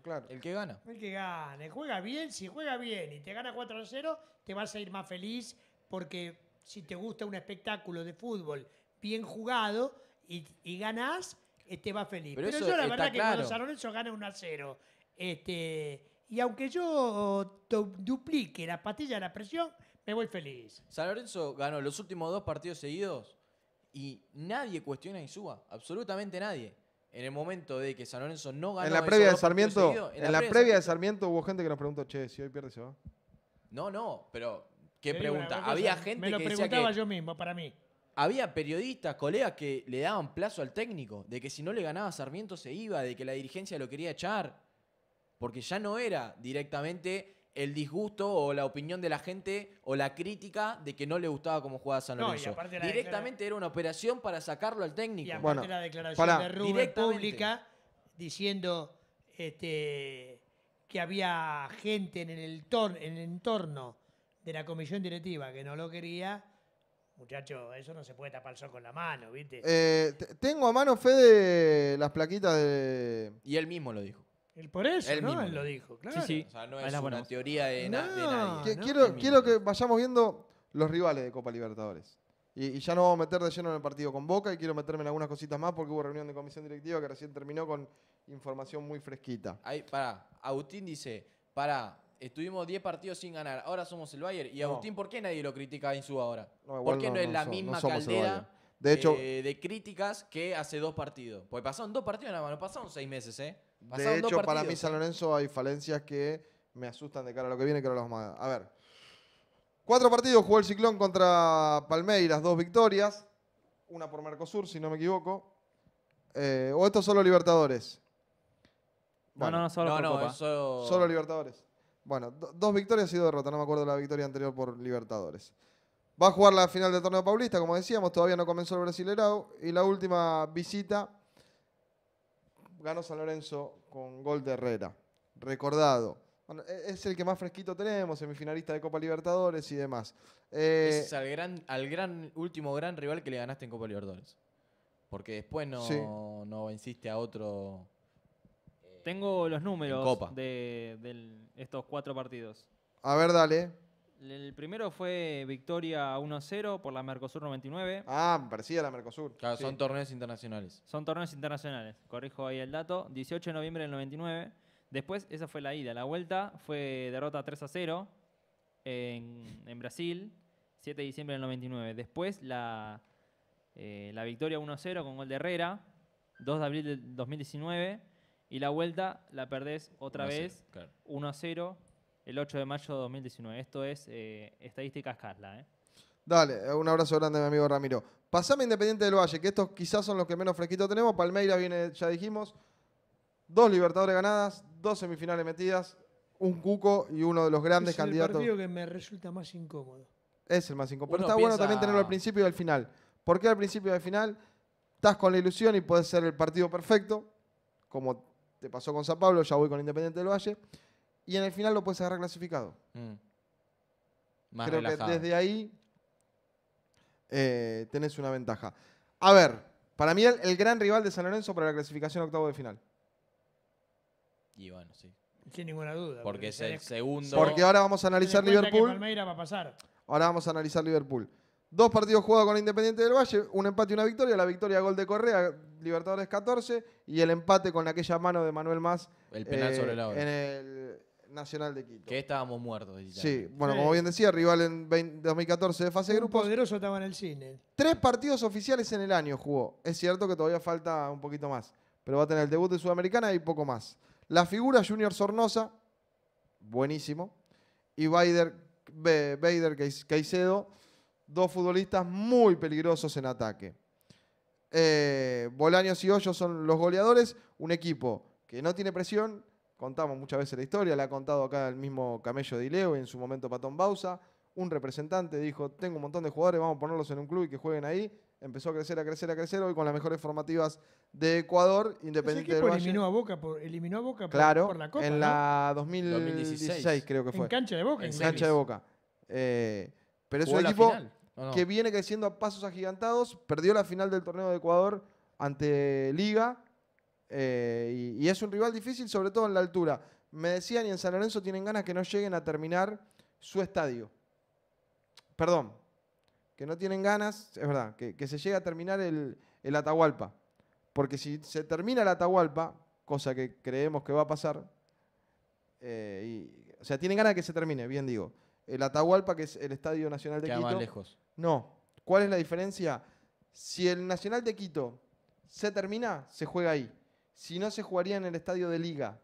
claro. El que gana. El que gana. juega bien, si juega bien y te gana 4 a 0, te vas a ir más feliz porque si te gusta un espectáculo de fútbol bien jugado y, y ganás, eh, te vas feliz. Pero, Pero yo la verdad que cuando los Lorenzo gana 1 a 0, este, y aunque yo duplique la patilla de la presión, me voy feliz. San Lorenzo ganó los últimos dos partidos seguidos y nadie cuestiona a Insúa, absolutamente nadie. En el momento de que San Lorenzo no ganó. En la previa de Sarmiento, en, la, previa de Sarmiento hubo gente que nos preguntó, che, si hoy pierde se va. No, no, pero ¿qué pregunta? Había gente me lo preguntaba yo mismo, para mí. Había periodistas, colegas que le daban plazo al técnico de que si no le ganaba Sarmiento se iba, de que la dirigencia lo quería echar, porque ya no era directamente el disgusto o la opinión de la gente o la crítica de que no le gustaba cómo jugaba San Lorenzo. Directamente era una operación para sacarlo al técnico. Y aparte bueno, la declaración de Rubén pública diciendo este, que había gente en el, entorno de la comisión directiva que no lo quería. Muchacho, eso no se puede tapar el sol con la mano, ¿viste? Eh, tengo a mano, fe de las plaquitas de... Y él mismo lo dijo. El por eso, Mismo. lo dijo, claro. Sí, O sea, no ah, es una teoría de, nadie. quiero, que vayamos viendo los rivales de Copa Libertadores. Y, ya no vamos a meter de lleno en el partido con Boca y quiero meterme en algunas cositas más porque hubo reunión de comisión directiva que recién terminó con información muy fresquita. Ahí, para Agustín dice, pará, estuvimos 10 partidos sin ganar, ahora somos el Bayern. Y Agustín, ¿por qué nadie lo critica en su ahora? No, ¿Por qué no es la misma caldera de, hecho, eh, de críticas que hace dos partidos. Pues pasaron dos partidos nada más, no pasaron seis meses, ¿eh? de hecho, para mí San Lorenzo hay falencias que me asustan de cara a lo que viene, que ahora los vamos A ver. Cuatro partidos jugó el Ciclón contra Palmeiras, dos victorias, una por Mercosur, si no me equivoco. Eh, ¿O esto solo Libertadores? Bueno, no, no, solo no, Solo Libertadores. Bueno, dos victorias y dos derrotas. No me acuerdo de la victoria anterior por Libertadores. Va a jugar la final del torneo paulista, como decíamos, todavía no comenzó el brasileirao Y la última visita ganó San Lorenzo con gol de Herrera, recordado. E-, es el que más fresquito tenemos, semifinalista de Copa Libertadores y demás. Eh, es al gran, gran, último gran rival que le ganaste en Copa Libertadores. Porque después no, no venciste a otro. Eh, Tengo los números De, de estos cuatro partidos. A ver, dale. El primero fue victoria 1-0 por la Mercosur 99. Ah, parecía la Mercosur. Claro, son torneos internacionales. Son torneos internacionales, corrijo ahí el dato. 18 de noviembre del 99. Después, esa fue la ida. La vuelta fue derrota 3-0 en, Brasil, 7 de diciembre del 99. Después, la, eh, la victoria 1-0 con gol de Herrera, 2 de abril del 2019. Y la vuelta la perdés otra vez, 1-0 el 8 de mayo de 2019. Esto es eh, Estadísticas Casla. ¿eh? Dale, un abrazo grande, mi amigo Ramiro. Pasame Independiente del Valle, que estos quizás son los que menos fresquitos tenemos. Palmeira viene, ya dijimos, dos Libertadores ganadas, dos semifinales metidas, un Cuco y uno de los grandes candidatos. Es el partido que me resulta más incómodo. Es el más incómodo. Pero está bueno también tenerlo al principio y al final. porque al principio y al final? Estás con la ilusión y puede ser el partido perfecto, como te pasó con San Pablo, ya voy con Independiente del Valle y en el final lo puedes agarrar clasificado. Mm. Creo que desde ahí eh, tenés una ventaja. A ver, para mí el, gran rival de San Lorenzo para la clasificación octavo de final. Y bueno, sí. Sin ninguna duda. Porque, es el segundo. Porque ahora vamos a analizar Liverpool. Ahora vamos a analizar Liverpool. Dos partidos jugados con Independiente del Valle, un empate y una victoria. La victoria gol de Correa, Libertadores 14, y el empate con aquella mano de Manuel Más. El penal sobre la eh, hora. En el, Nacional de Quito. Que estábamos muertos. Sí, bueno, como bien decía, rival en 2014 de fase de grupos. poderoso estaba en el cine. Tres partidos oficiales en el año jugó. Es cierto que todavía falta un poquito más, pero va a tener el debut de Sudamericana y poco más. La figura Junior Sornosa, buenísimo. Y Bader, Caicedo, dos futbolistas muy peligrosos en ataque. Eh, Bolaños y Hoyos son los goleadores. Un equipo que no tiene presión, contamos muchas veces la historia, la ha contado acá el mismo Camello Dileo y en su momento Patón Bausa. Un representante dijo, tengo un montón de jugadores, vamos a ponerlos en un club y que jueguen ahí. Empezó a crecer, a crecer, a crecer, hoy con las mejores formativas de Ecuador, Independiente de Valle. eliminó a Boca por, eliminó a Boca claro, la Copa, en la 2016, creo que fue. En cancha de Boca. En, cancha de Boca. Eh, pero es un equipo que viene creciendo a pasos agigantados, perdió la final del torneo de Ecuador ante Liga, eh, y, es un rival difícil, sobre todo en la altura. Me decían, y en San Lorenzo tienen ganas que no lleguen a terminar su estadio. Perdón, que no tienen ganas, es verdad, que, se llegue a terminar el, Atahualpa. Porque si se termina el Atahualpa, cosa que creemos que va a pasar, eh, y, o sea, tienen ganas de que se termine, bien digo. El Atahualpa, que es el Estadio Nacional de Quito. lejos. No. ¿Cuál es la diferencia? Si el Nacional de Quito se termina, se juega ahí si no se jugaría en el estadio de liga.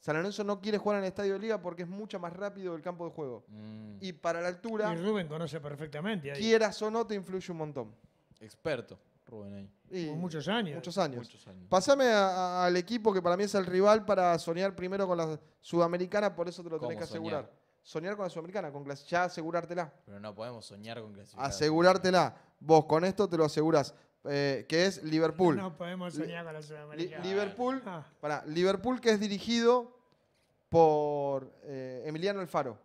San Lorenzo no quiere jugar en el estadio de liga porque es mucho más rápido el campo de juego. Mm. Y para la altura. Y Rubén conoce perfectamente. Ahí. Quieras o no, te influye un montón. Experto, Rubén ahí. muchos años. Muchos años. Pásame Pasame al equipo que para mí es el rival para soñar primero con la Sudamericana, por eso te lo tenés que asegurar. Soñar? con la Sudamericana, con ya asegurártela. Pero no podemos soñar con clasificar. Asegurártela. Vos con esto te lo aseguras. Eh, que es Liverpool. No podemos soñar con la Sudamericana. Liverpool, ah. para, Liverpool que es dirigido por eh, Emiliano Alfaro.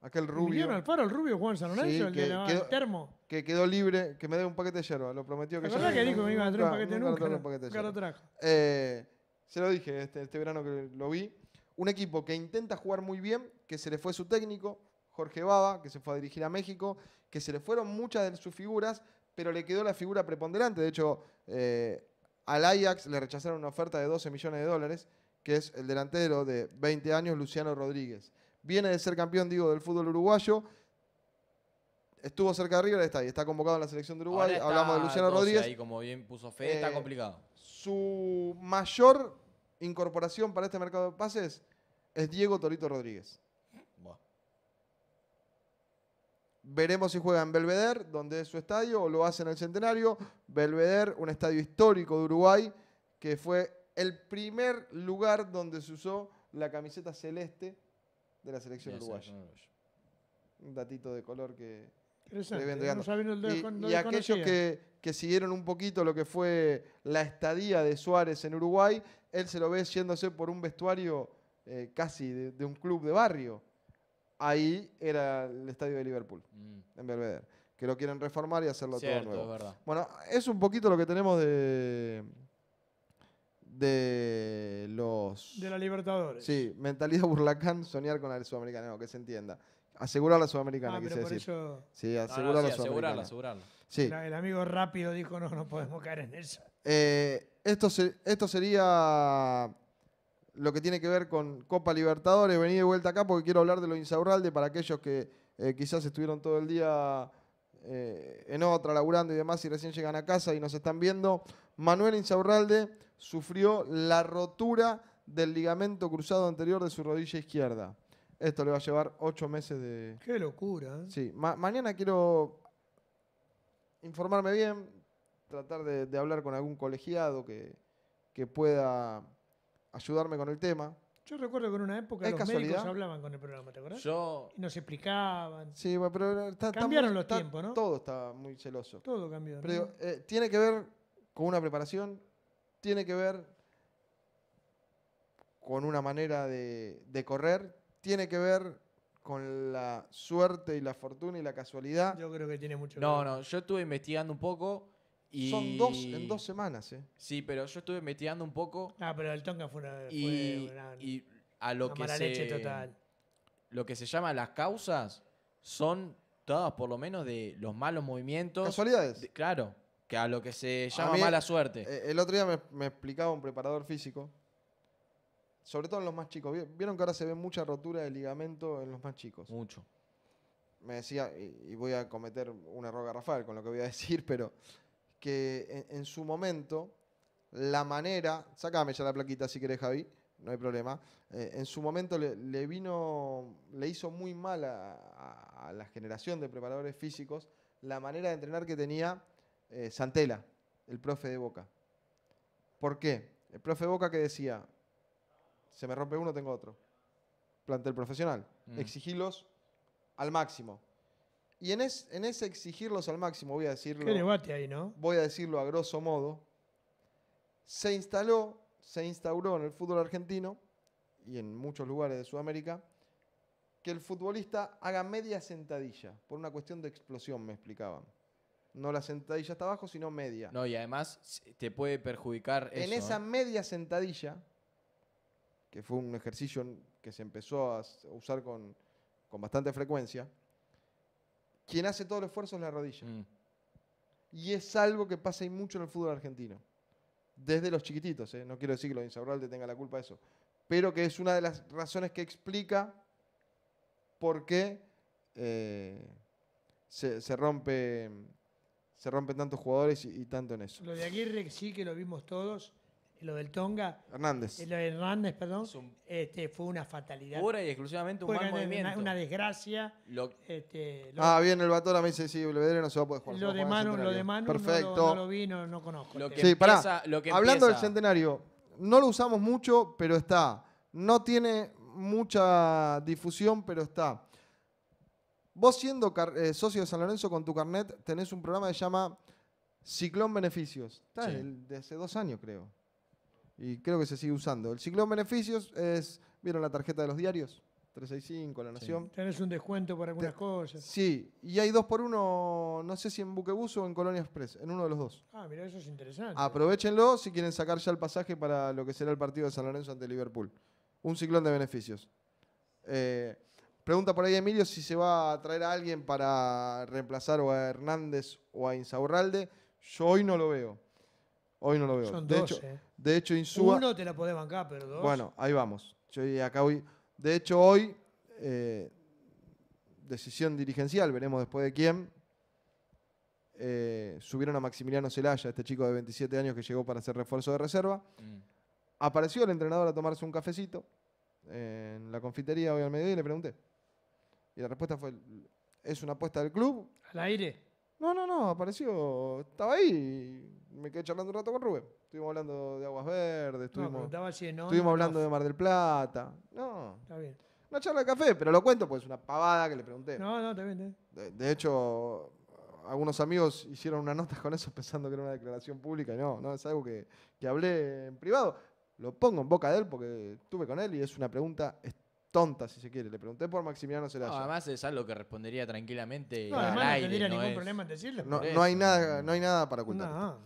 Aquel rubio. Emiliano Alfaro, el rubio Juan San Lorenzo, que quedó, libre, que me dé un paquete de lo prometió que verdad que dijo me iba un paquete se lo dije este, este verano que lo vi. Un equipo que intenta jugar muy bien, que se le fue su técnico, Jorge Baba, que se fue a dirigir a México, que se le fueron muchas de sus figuras, pero le quedó la figura preponderante. De hecho, eh, al Ajax le rechazaron una oferta de 12 millones de dólares, que es el delantero de 20 años, Luciano Rodríguez. Viene de ser campeón, digo, del fútbol uruguayo. Estuvo cerca de River, está ahí, está convocado en la selección de Uruguay. Hablamos de Luciano Rodríguez. Ahí, como bien puso fe, está eh, complicado. Su mayor incorporación para este mercado de pases es Diego Torito Rodríguez. Veremos si juega en Belvedere, donde es su estadio, o lo hace en el Centenario. Belvedere, un estadio histórico de Uruguay, que fue el primer lugar donde se usó la camiseta celeste de la selección uruguaya. Un datito de color que, y, y, aquellos que, siguieron un poquito lo que fue la estadía de Suárez en Uruguay, él se lo ve yéndose por un vestuario eh, casi de, un club de barrio ahí era el estadio de Liverpool, mm. en Belvedere, que lo quieren reformar y hacerlo todo nuevo. Bueno, es un poquito lo que tenemos de de los de la Libertadores. Sí, mentalidad burlacán, soñar con la Sudamericana, no, que se entienda. Asegurar la Sudamericana, ah, Sí, asegurar la Sudamericana. sí. El amigo rápido dijo, no, no podemos caer en eso. Eh, esto, esto sería lo que tiene que ver con Copa Libertadores. Vení de vuelta acá porque quiero hablar de lo Insaurralde para aquellos que eh, quizás estuvieron todo el día eh, en otra, laburando y demás, y recién llegan a casa y nos están viendo. Manuel Insaurralde sufrió la rotura del ligamento cruzado anterior de su rodilla izquierda. Esto le va a llevar ocho meses de. Qué locura. ¿eh? Sí, mañana quiero informarme bien, tratar de, hablar con algún colegiado que, que pueda ayudarme con el tema. Yo recuerdo que en una época los médicos hablaban con el programa, ¿te acordás? Y nos explicaban. Sí, Cambiaron los tiempos, ¿no? Todo estaba muy celoso. Todo cambió. Pero eh, tiene que ver con una preparación, tiene que ver con una manera de, de correr, tiene que ver con la suerte y la fortuna y la casualidad. Yo creo que tiene mucho ver. No, no, yo estuve investigando un poco son dos en dos semanas, ¿eh? Sí, pero yo estuve metiendo un poco. Ah, pero el Tonga fue una. Y, y a lo que se, leche total. Lo que se llama las causas son todas, por lo menos, de los malos movimientos. ¿Casualidades? claro, que a lo que se llama mala suerte. E, el otro día me, explicaba un preparador físico, sobre todo en los más chicos. Vieron que ahora se ve mucha rotura de ligamento en los más chicos. Mucho. Me decía, y, voy a cometer un error Rafael con lo que voy a decir, pero que en, su momento la manera, sacame ya la plaquita si querés Javi, no hay problema, eh, en su momento le, vino, le hizo muy mal a, la generación de preparadores físicos la manera de entrenar que tenía eh, Santela, el profe de Boca. ¿Por qué? El profe de Boca que decía, se me rompe uno, tengo otro. el profesional, exigirlos mm. exigilos al máximo. Y en, ese exigirlos al máximo, voy a decirlo. debate ahí, ¿no? Voy a decirlo a grosso modo. Se instaló, se instauró en el fútbol argentino y en muchos lugares de Sudamérica que el futbolista haga media sentadilla por una cuestión de explosión, me explicaban. No la sentadilla hasta abajo, sino media. No, y además te puede perjudicar En esa ¿eh? media sentadilla, que fue un ejercicio que se empezó a usar con, con bastante frecuencia, quien hace todo el esfuerzo es la rodilla. Mm. Y es algo que pasa y mucho en el fútbol argentino. Desde los chiquititos, ¿eh? no quiero decir que los Insaurralde tenga la culpa de eso, pero que es una de las razones que explica por qué eh, se, rompe se rompen tantos jugadores y tanto en eso. Lo de Aguirre sí que lo vimos todos lo del Tonga. Hernández. Eh, de Hernández, perdón. Este, fue una fatalidad. Pura y exclusivamente un Fue una, una- desgracia. Este, ah, bien, el Batora me dice, sí, no se va a poder jugar. lo de Manu, lo de Manu No, lo, vi, no, conozco. Sí, pará. Hablando del centenario, no lo usamos mucho, pero está. No tiene mucha difusión, pero está. Vos siendo eh, socio de San Lorenzo con tu carnet, tenés un programa que se llama Ciclón Beneficios. Está desde hace dos años, creo y creo que se sigue usando. El ciclón beneficios es, ¿vieron la tarjeta de los diarios? 365, La Nación. Tenés un descuento para algunas cosas. Sí, y hay dos por uno, no sé si en Buquebus o en Colonia Express, en uno de los dos. Ah, mira, eso es interesante. Aprovechenlo si quieren sacar ya el pasaje para lo que será el partido de San Lorenzo ante Liverpool. Un ciclón de beneficios. Eh, pregunta por ahí Emilio si se va a traer a alguien para reemplazar o a Hernández o a Insaurralde. Yo hoy no lo veo. Hoy no lo veo. Son de, Hecho, de hecho, Insúa. Uno te la podés bancar, pero dos. Bueno, ahí vamos. Yo acá hoy... De hecho, hoy, eh, decisión dirigencial, veremos después de quién. Eh, subieron a Maximiliano Celaya, este chico de 27 años que llegó para hacer refuerzo de reserva. Mm. Apareció el entrenador a tomarse un cafecito eh, en la confitería hoy al mediodía y le pregunté. Y la respuesta fue: ¿es una apuesta del club? ¿Al aire? No, no, no, apareció. Estaba ahí me quedé charlando un rato con Rubén. Estuvimos hablando de Aguas Verdes, estuvimos, hablando de Mar del Plata. No. Está bien. Una charla de café, pero lo cuento pues es una pavada que le pregunté. No, no, está bien. De, hecho, algunos amigos hicieron una nota con eso pensando que era una declaración pública. no, no, es algo que, hablé en privado. Lo pongo en boca de él porque estuve con él y es una pregunta tonta, si se quiere. Le pregunté por Maximiliano Celaya. No, además es algo que respondería tranquilamente. No, además no tendría ningún problema en decirlo. No, hay nada, no hay nada para ocultar.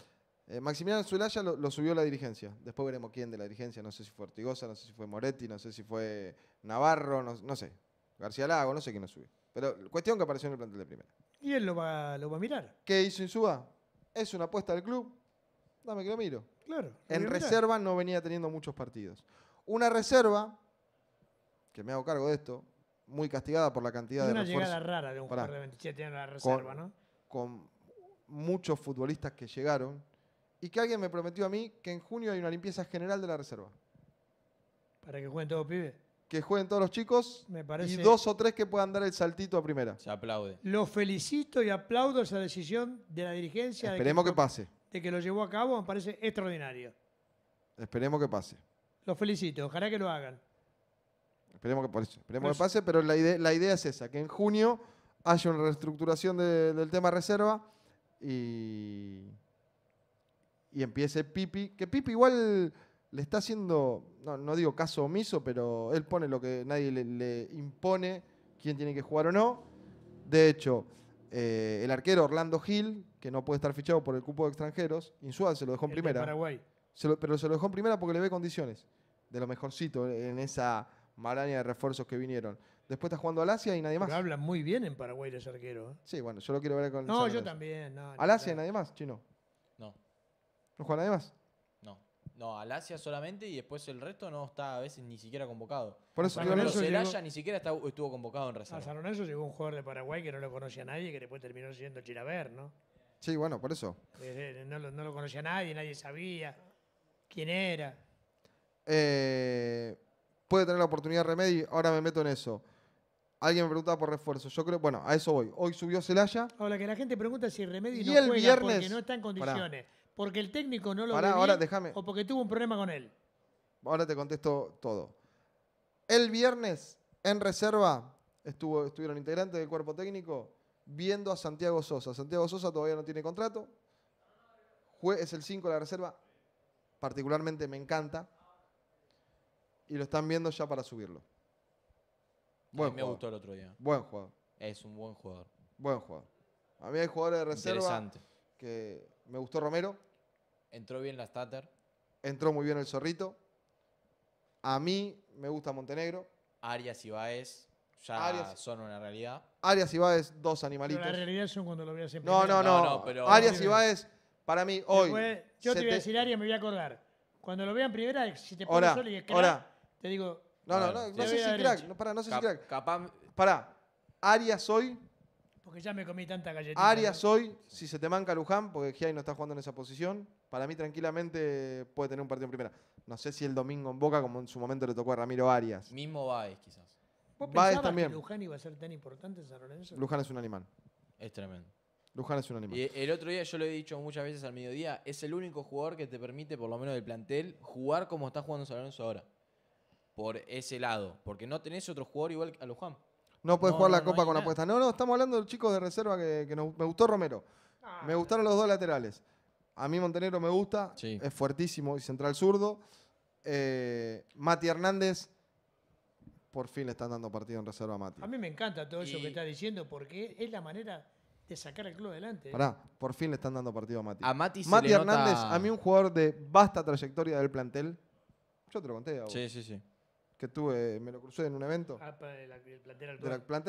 Eh, Maximiliano Zulaya lo, subió la dirigencia. Después veremos quién de la dirigencia. No sé si fue Ortigosa, no sé si fue Moretti, no sé si fue Navarro, no, sé. García Lago, no sé quién lo subió. Pero cuestión que apareció en el plantel de primera. Y él lo va, a mirar. ¿Qué hizo Insuba? Es una apuesta del club. Dame que lo miro. Claro. en reserva no venía teniendo muchos partidos. Una reserva, que me hago cargo de esto, muy castigada por la cantidad de refuerzos. Una llegada rara de un jugador de 27 años la reserva, ¿no? Con muchos futbolistas que llegaron y que alguien me prometió a mí que en junio hay una limpieza general de la reserva. Para que jueguen todos pibes. Que jueguen todos los chicos me parece... y dos o tres que puedan dar el saltito a primera. Se aplaude. Lo felicito y aplaudo esa decisión de la dirigencia. Esperemos que, pase. De que lo llevó a cabo, me parece extraordinario. Esperemos que pase. Lo felicito, ojalá que lo hagan. Esperemos que, pase, pero la idea, la idea es esa, que en junio haya una reestructuración del tema reserva y, y empiece Pipi, que Pipi igual le está haciendo, no, digo caso omiso, pero él pone lo que nadie le, impone, quién tiene que jugar o no. De hecho, eh, el arquero Orlando Gil, que no puede estar fichado por el cupo de extranjeros, Insúa se lo dejó en primera. Paraguay. pero se lo dejó en primera porque le ve condiciones. De lo mejorcito en esa maraña de refuerzos que vinieron. Después está jugando Alasia y nadie más. Pero hablan muy bien en Paraguay los arqueros. ¿eh? Sí, bueno, yo lo quiero ver con. No, yo también. No, Alasia y nadie más, chino. ¿No juega nadie No. No, Alasia solamente y después el resto no está a veces ni siquiera convocado. Por eso, ni siquiera estuvo convocado en reserva. A ah, San llegó un jugador de Paraguay que no lo conocía nadie que después terminó siendo Chiraver, ¿no? Sí, bueno, por eso. Eh, eh, no lo, conocía a conocía nadie, nadie sabía quién era. Eh, puede tener la oportunidad Remedio ahora me meto en eso. Alguien me preguntaba por refuerzo. Yo creo, bueno, a eso voy. Hoy subió Celaya. Ahora que la gente pregunta si Remedy no el juega no está en condiciones porque el técnico no lo veía o porque tuvo un problema con él. Ahora te contesto todo. El viernes en reserva estuvo, estuvieron integrantes del cuerpo técnico viendo a Santiago Sosa. Santiago Sosa todavía no tiene contrato. Jue es el 5 de la reserva. Particularmente me encanta. Y lo están viendo ya para subirlo. Buen me gustó el otro día. Buen jugador. Es un buen jugador. Buen jugador. A mí hay jugadores de reserva que me gustó Romero. Entró bien la Stater. Entró muy bien el Zorrito. A mí me gusta Montenegro. Arias y Baez ya son una realidad. Arias y Baez, dos animalitos. Pero la realidad son cuando lo veas en no, no, no, Arias y Baez, para mí, hoy. yo te voy a decir Arias, me voy a acordar. Cuando lo vean primera, si te pones solo y es crack, te digo. No, no, no, no, sé si crack. No, para, no sé si crack. Capaz... Pará, Arias hoy porque ya me comí tanta galletita. Arias hoy, si se te manca Luján, porque Giai no está jugando en esa posición, para mí tranquilamente puede tener un partido en primera. No sé si el domingo en Boca, como en su momento le tocó a Ramiro Arias. Mismo Baez, quizás. ¿Vos también. que Luján iba a ser tan importante en San Lorenzo? Luján es un animal. Es tremendo. Luján es un animal. Y el otro día, yo lo he dicho muchas veces al mediodía, es el único jugador que te permite, por lo menos del plantel, jugar como está jugando San Lorenzo ahora. Por ese lado. Porque no tenés otro jugador igual a Luján. No puedes jugar la copa con la apuestas. No, no, estamos hablando de chico chicos de reserva que, nos, me gustó Romero. Ah. me gustaron los dos laterales. A mí Montenegro me gusta, es fuertísimo y central zurdo. Eh, Mati Hernández, por fin le están dando partido en reserva a Mati. A mí me encanta todo eso que está diciendo porque es la manera de sacar el club adelante. ¿eh? Pará, por fin le están dando partido a Mati. A Mati, Mati Hernández, a mí un jugador de vasta trayectoria del plantel. Yo te lo conté. ahora. Sí, sí, sí que tuve, me lo crucé en un evento. Ah, de la,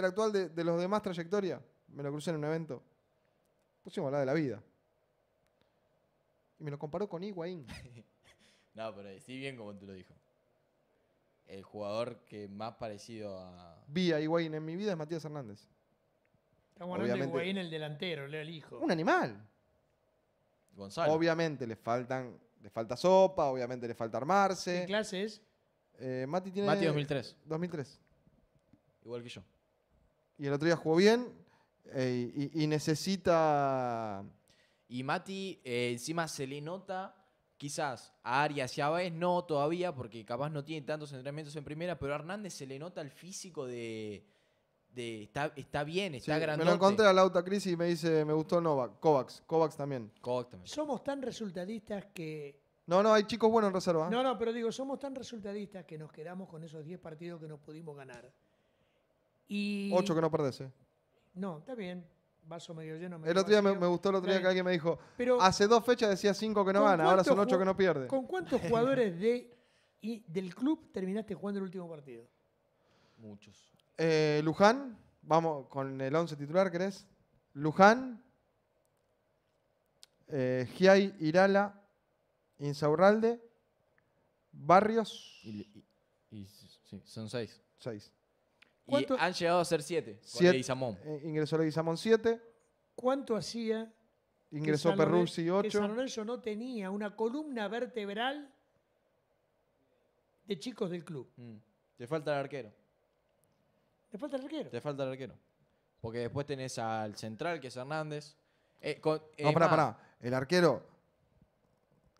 actual. De los demás trayectorias. me lo crucé en un evento. Pusimos la de la vida. Y me lo comparó con Higuaín. no, pero sí bien como tú lo dijo. El jugador que más parecido a... Vi a Higuaín en mi vida es Matías Hernández. Estamos hablando de Higuaín el delantero, Leo el hijo. Un animal. Gonzalo. Obviamente le faltan... Le falta sopa, obviamente le falta armarse. En clases... Eh, Mati tiene. Mati 2003. 2003. Igual que yo. Y el otro día jugó bien eh, y, necesita. Y Mati, eh, encima se le nota, quizás a Arias y a no todavía, porque capaz no tiene tantos entrenamientos en primera, pero a Hernández se le nota el físico de. está, bien, está grande. grandote. Me lo encontré a Lauta Cris y me dice, me gustó Novak, Kovacs, Kovacs también. Kovacs también. Somos tan resultadistas que no, no, hay chicos buenos en reserva. No, no, pero digo, somos tan resultadistas que nos quedamos con esos 10 partidos que nos pudimos ganar. Y... 8 que no perdés. eh. No, está bien. Vaso medio lleno. El otro día me, gustó el otro día que alguien me dijo, Pero, hace dos fechas decía 5 que no ganan. ahora son 8 que no pierde. ¿Con cuántos jugadores de, y del club terminaste jugando el último partido? Muchos. Eh, Luján, vamos con el 11 titular, ¿querés? Luján, eh, Giai, Irala, Insaurralde, Barrios. son seis. Seis. Y han llegado a ser siete. siete eh, ingresó Leguizamón siete. ¿Cuánto hacía? Ingresó Perruzzi ocho. Que San Lorenzo no tenía una columna vertebral de chicos del club. Mm, te falta el arquero. Te falta el arquero. Te falta el arquero. Porque después tenés al central, que es Hernández. Eh, eh, no, pará, pará. El arquero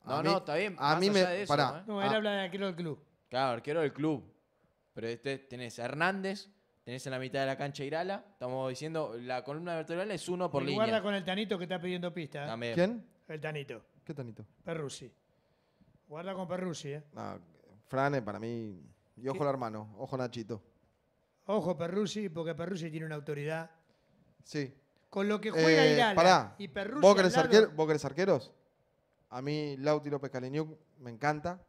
no, no, está bien. A mí me. Eso, ¿eh? No, él ah. habla de arquero del club. Claro, arquero del club. Pero este, tenés a Hernández, tenés en la mitad de la cancha Irala. Estamos diciendo, la columna vertebral es uno por y Guarda con el Tanito que está pidiendo pista. ¿eh? ¿Quién? El Tanito. ¿Qué Tanito? Perrusi. Guarda con Perrusi, ¿eh? Frane, para mí. Y ojo el al hermano, ojo Nachito. Ojo Perrusi, porque Perrusi tiene una autoridad. Sí. Con lo que juega eh, Irala. Y Perrusi. ¿Vos ¿Vos arqueros? A mí Lauti López me encanta.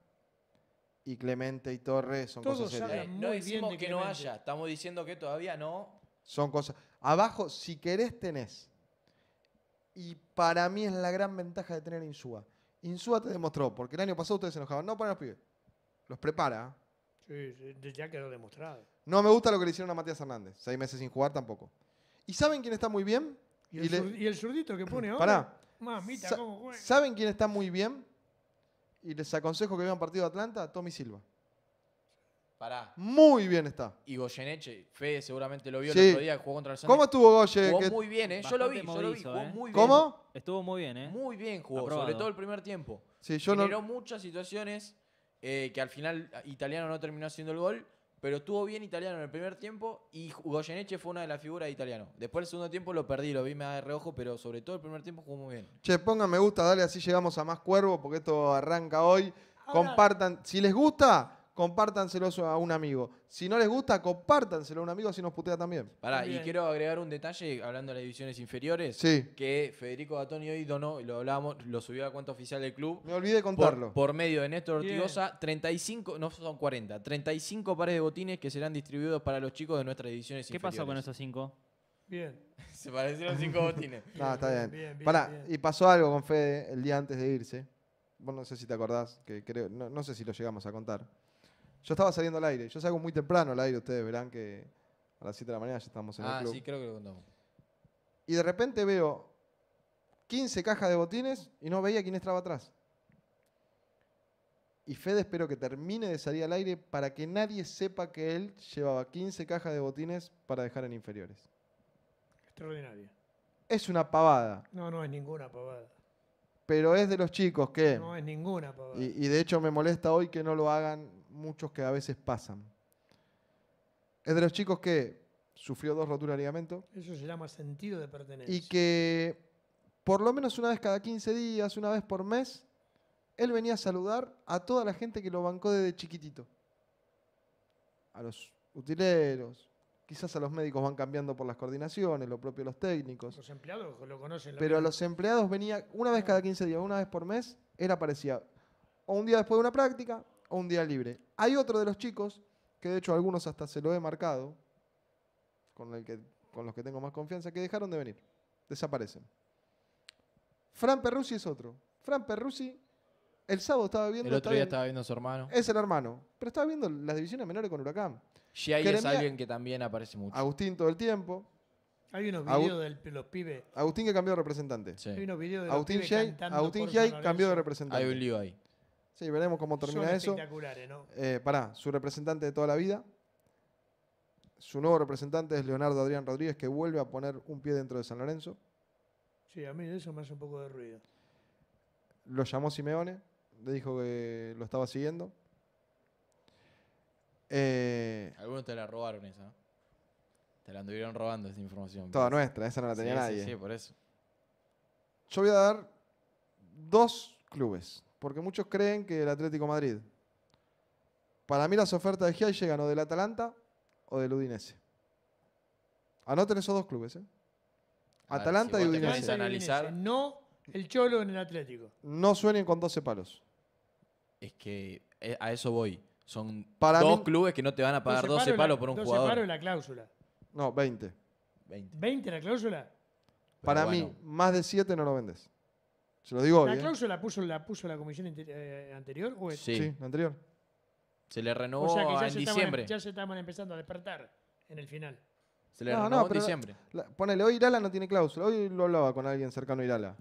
Y Clemente y Torres son cosas eh, no decimos que no haya, estamos diciendo que todavía no. Son cosas. Abajo, si querés, tenés. Y para mí es la gran ventaja de tener Insúa. Insúa te demostró, porque el año pasado ustedes se enojaban. No para los pibes. Los prepara. ¿eh? Sí, ya quedó demostrado. No me gusta lo que le hicieron a Matías Hernández. Seis meses sin jugar tampoco. ¿Y saben quién está muy bien? ¿Y, el, surdito que pone ahora? Pará. Mamita, ¿Saben quién está muy bien? Y les aconsejo que vean partido de Atlanta, Tommy Silva. Pará. Muy bien está. Y Goyeneche, Fede seguramente lo vio el otro día que jugó contra el ¿Cómo estuvo Goye? Jugó muy bien, ¿eh? Yo lo vi, yo lo vi. muy bien. ¿Cómo? Estuvo muy bien, ¿eh? Muy bien jugó, sobre todo el primer tiempo. generó muchas situaciones eh, que al final Italiano no terminó haciendo el gol, pero estuvo bien Italiano en el primer tiempo y Goyeneche fue una de las figuras de Italiano. Después el segundo tiempo lo perdí, lo vi me de reojo, pero sobre todo el primer tiempo jugó muy bien. Che, pongan me gusta, dale, así llegamos a más Cuervo, porque esto arranca hoy. Compartan, si les gusta, compártanselo a un amigo. Si no les gusta, compártanselo a un amigo, Si nos putea también. y quiero agregar un detalle, hablando de las divisiones inferiores, que Federico Antonio hoy donó, lo hablábamos, lo subió a la cuenta oficial del club. Me olvidé contarlo. Por, medio de Néstor Ortigosa, 35, no son 40, 35 pares de botines que serán distribuidos para los chicos de nuestras divisiones inferiores. ¿Qué pasó con esos cinco? Bien. Se parecieron cinco botines. no, está bien. y pasó algo con Fede el día antes de irse. Vos no sé si te acordás, que creo, no sé si lo llegamos a contar. Yo estaba saliendo al aire. Yo salgo muy temprano al aire. Ustedes verán que a las 7 de la mañana ya estamos en el ah, club. Ah, sí, creo que lo contamos. Y de repente veo 15 cajas de botines y no veía quién estaba atrás. Y Fede espero que termine de salir al aire para que nadie sepa que él llevaba 15 cajas de botines para dejar en inferiores. Extraordinaria. Es una pavada. No, no es ninguna pavada. Pero es de los chicos que... No es ninguna pavada. y de hecho me molesta hoy que no lo hagan muchos que a veces pasan. Es de los chicos que sufrió dos roturas de ligamento. Eso se llama sentido de pertenencia. Y que por lo menos una vez cada 15 días, una vez por mes, él venía a saludar a toda la gente que lo bancó desde chiquitito. A los utileros, quizás a los médicos van cambiando por las coordinaciones, lo propio los técnicos. Los empleados lo conocen. pero a los empleados venía una vez cada 15 días, una vez por mes, él aparecía. O un día después de una práctica, un día libre. Hay otro de los chicos, que de hecho algunos hasta se lo he marcado, con, el que, con los que tengo más confianza, que dejaron de venir, desaparecen. Fran Perruzzi es otro. Fran Perruzzi, el sábado estaba viendo... El otro día estaba viendo a su hermano. Es el hermano, pero estaba viendo las divisiones menores con Huracán. Giai es alguien que también aparece mucho. Agustín todo el tiempo. Hay unos videos de los pibes. Agustín que cambió de representante. Sí. Hay unos videos de Agustín los Agustín Giai cambió de representante. Hay un lío ahí. Sí, veremos cómo termina eso. Eh, pará, su representante de toda la vida. Su nuevo representante es Leonardo Adrián Rodríguez, que vuelve a poner un pie dentro de San Lorenzo. Sí, a mí eso me hace un poco de ruido. Lo llamó Simeone, le dijo que lo estaba siguiendo. Eh, Algunos te la robaron esa. Te la anduvieron robando esa información. Toda nuestra, esa no la tenía nadie. sí, por eso. Yo voy a dar dos clubes porque muchos creen que el Atlético Madrid. Para mí las ofertas de GI llegan o del Atalanta o del Udinese. Anoten esos dos clubes, ¿eh? Atalanta y Udinese. No el Cholo en el Atlético. No suenen con 12 palos. Es que eh, a eso voy. Son dos clubes que no te van a pagar 12, palos, por un 12 jugador. 12 palos la cláusula. No, 20. 20. la cláusula? Para mí, más de 7 no lo vendes. Se lo digo ¿La hoy, cláusula la puso la comisión eh, anterior? ¿O Sí. la anterior. Se le renovó O sea que ya, se estaban- ya se estaban empezando a despertar en el final. Se le renovó en diciembre. ponele, hoy Irala no tiene cláusula. Hoy lo hablaba con alguien cercano a Irala.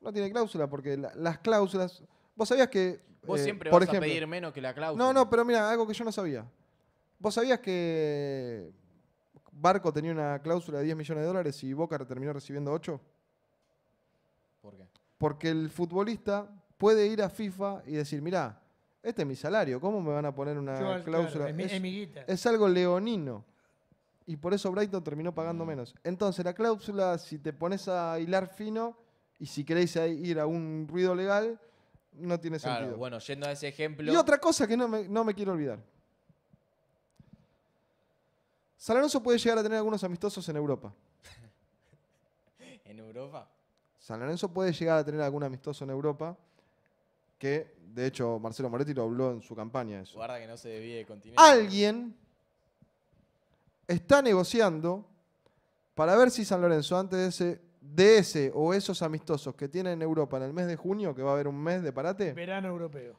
No tiene cláusula porque las cláusulas. ¿Vos sabías que. Vos eh, siempre por vas ejemplo, a pedir menos que la cláusula. No, no, pero mira, algo que yo no sabía. ¿Vos sabías que Barco tenía una cláusula de 10 millones de dólares y Boca terminó recibiendo 8? Porque el futbolista puede ir a FIFA y decir, mirá, este es mi salario, ¿cómo me van a poner una cláusula? es, algo leonino. Y por eso Brighton terminó pagando mm. menos. Entonces, la cláusula, si te pones a hilar fino y si queréis ir a un ruido legal, no tiene sentido. Bueno, yendo a ese ejemplo. Y otra cosa que no me, quiero olvidar. Salonoso puede llegar a tener algunos amistosos en Europa. ¿En Europa? San Lorenzo puede llegar a tener algún amistoso en Europa, que de hecho Marcelo Moretti lo habló en su campaña. Guarda que no se de Alguien está negociando para ver si San Lorenzo antes de ese, de o esos amistosos que tiene en Europa en el mes de junio, que va a haber un mes de parate. Verano europeo.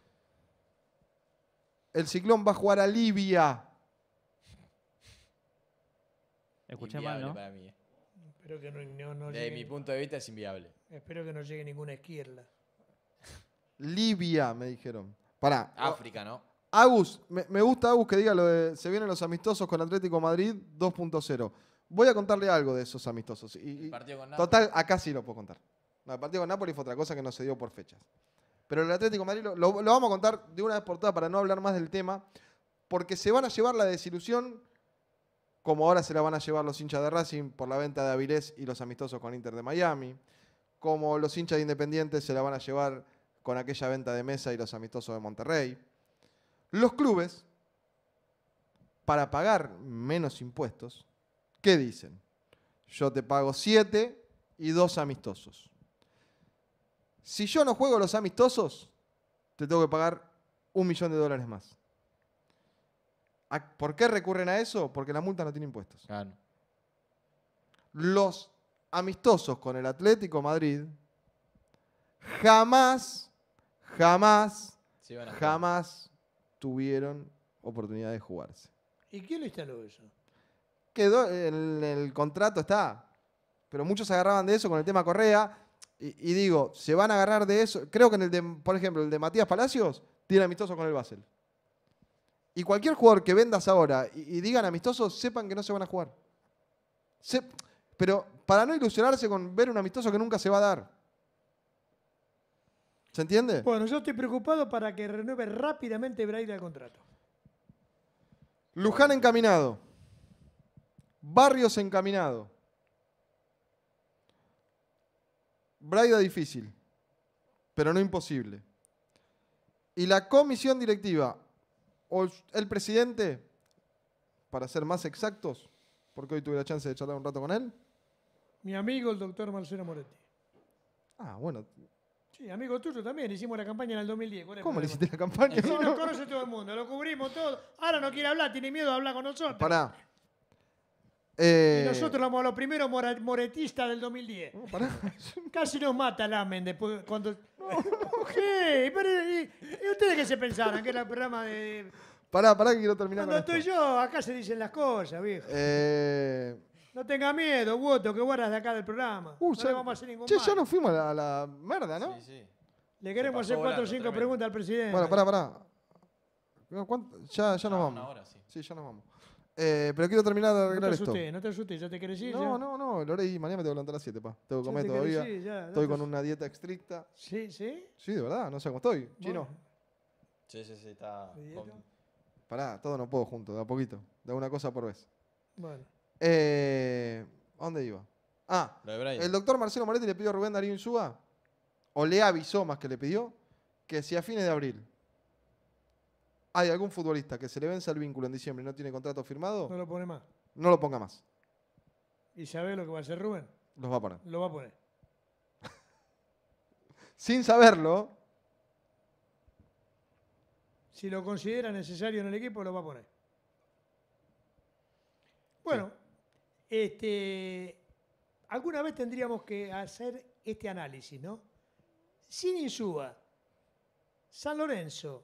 El ciclón va a jugar a Libia. Escuché mal, ¿no? Eh. De mi punto de vista es inviable. Espero que no llegue ninguna esquirla. Libia, me dijeron. Pará. África, ¿no? Agus, me, gusta Agus que diga lo de se vienen los amistosos con Atlético Madrid 2.0. Voy a contarle algo de esos amistosos. Y, total, acá sí lo puedo contar. No, el partido con Napoli fue otra cosa que no se dio por fechas. Pero el Atlético Madrid lo, vamos a contar de una vez por todas para no hablar más del tema, porque se van a llevar la desilusión como ahora se la van a llevar los hinchas de Racing por la venta de Avilés y los amistosos con Inter de Miami, como los hinchas de Independiente se la van a llevar con aquella venta de mesa y los amistosos de Monterrey. Los clubes, para pagar menos impuestos, ¿qué dicen? Yo te pago siete y dos amistosos. Si yo no juego los amistosos, te tengo que pagar un millón de dólares más. ¿Por qué recurren a eso? Porque la multa no tiene impuestos. Los amistosos con el Atlético Madrid jamás, jamás, jamás tuvieron oportunidad de jugarse. ¿Y quién lo instaló eso? Quedó, el, el contrato está, pero muchos se agarraban de eso con el tema Correa. Y, y, digo, se van a agarrar de eso. Creo que en el de, por ejemplo, el de Matías Palacios tiene amistoso con el Basel. Y cualquier jugador que vendas ahora y, digan amistosos, sepan que no se van a jugar. pero para no ilusionarse con ver un amistoso que nunca se va a dar. ¿Se entiende? Bueno, yo estoy preocupado para que renueve rápidamente Braida el contrato. Luján encaminado. Barrios encaminado. Braida difícil, pero no imposible. Y la comisión directiva o el presidente, para ser más exactos, porque hoy tuve la chance de charlar un rato con él. Mi amigo, el doctor Marcelo Moretti. Ah, bueno. Sí, amigo tuyo también. Hicimos la campaña en el 2010. ¿Cómo le hiciste la campaña? Sí, nos conoce todo el mundo, lo cubrimos todo. Ahora no quiere hablar, tiene miedo de hablar con nosotros. Pará, eh... Y nosotros somos los primeros moretistas del 2010. Casi nos mata la después cuando... ¿Y, ustedes qué se pensaron? ¿Que era el programa de...? Pará, pará que quiero terminar Cuando estoy yo, acá se dicen las cosas, viejo. Eh, no tenga miedo, voto que guardas de acá del programa. Uh, no ya... le vamos a hacer ningún ya nos fuimos a la, mierda, merda, ¿no? Sí, sí. Le queremos hacer cuatro o cinco preguntas al presidente. Bueno, pará, pará. Ya, ya nos vamos. sí. sí, ya nos vamos. Eh, pero quiero terminar de arreglar no te No te asustes, ya te crecí ir. No, no, no, lo haré mañana me tengo que levantar a las 7, pa. Tengo que comer todavía. ya, estoy con una dieta estricta. ¿Sí, sí? Sí, de verdad, no sé cómo estoy. Chino. Sí, sí, sí, está. Pará, todo no puedo junto, de a poquito. De una cosa por vez. vale Eh, dónde iba? Ah, el doctor Marcelo Moretti le pidió a Rubén Darío Insúa, o le avisó más que le pidió, que si a fines de abril hay algún futbolista que se le vence el vínculo en diciembre y no tiene contrato firmado, No lo pone más. no lo ponga más. ¿Y sabe lo que va a hacer Rubén? Los va a poner. Lo va a poner. Sin saberlo, Si lo considera necesario en el equipo, lo va a poner. Bueno, este, alguna vez tendríamos que hacer este análisis, ¿no? Sin Insúa, San Lorenzo,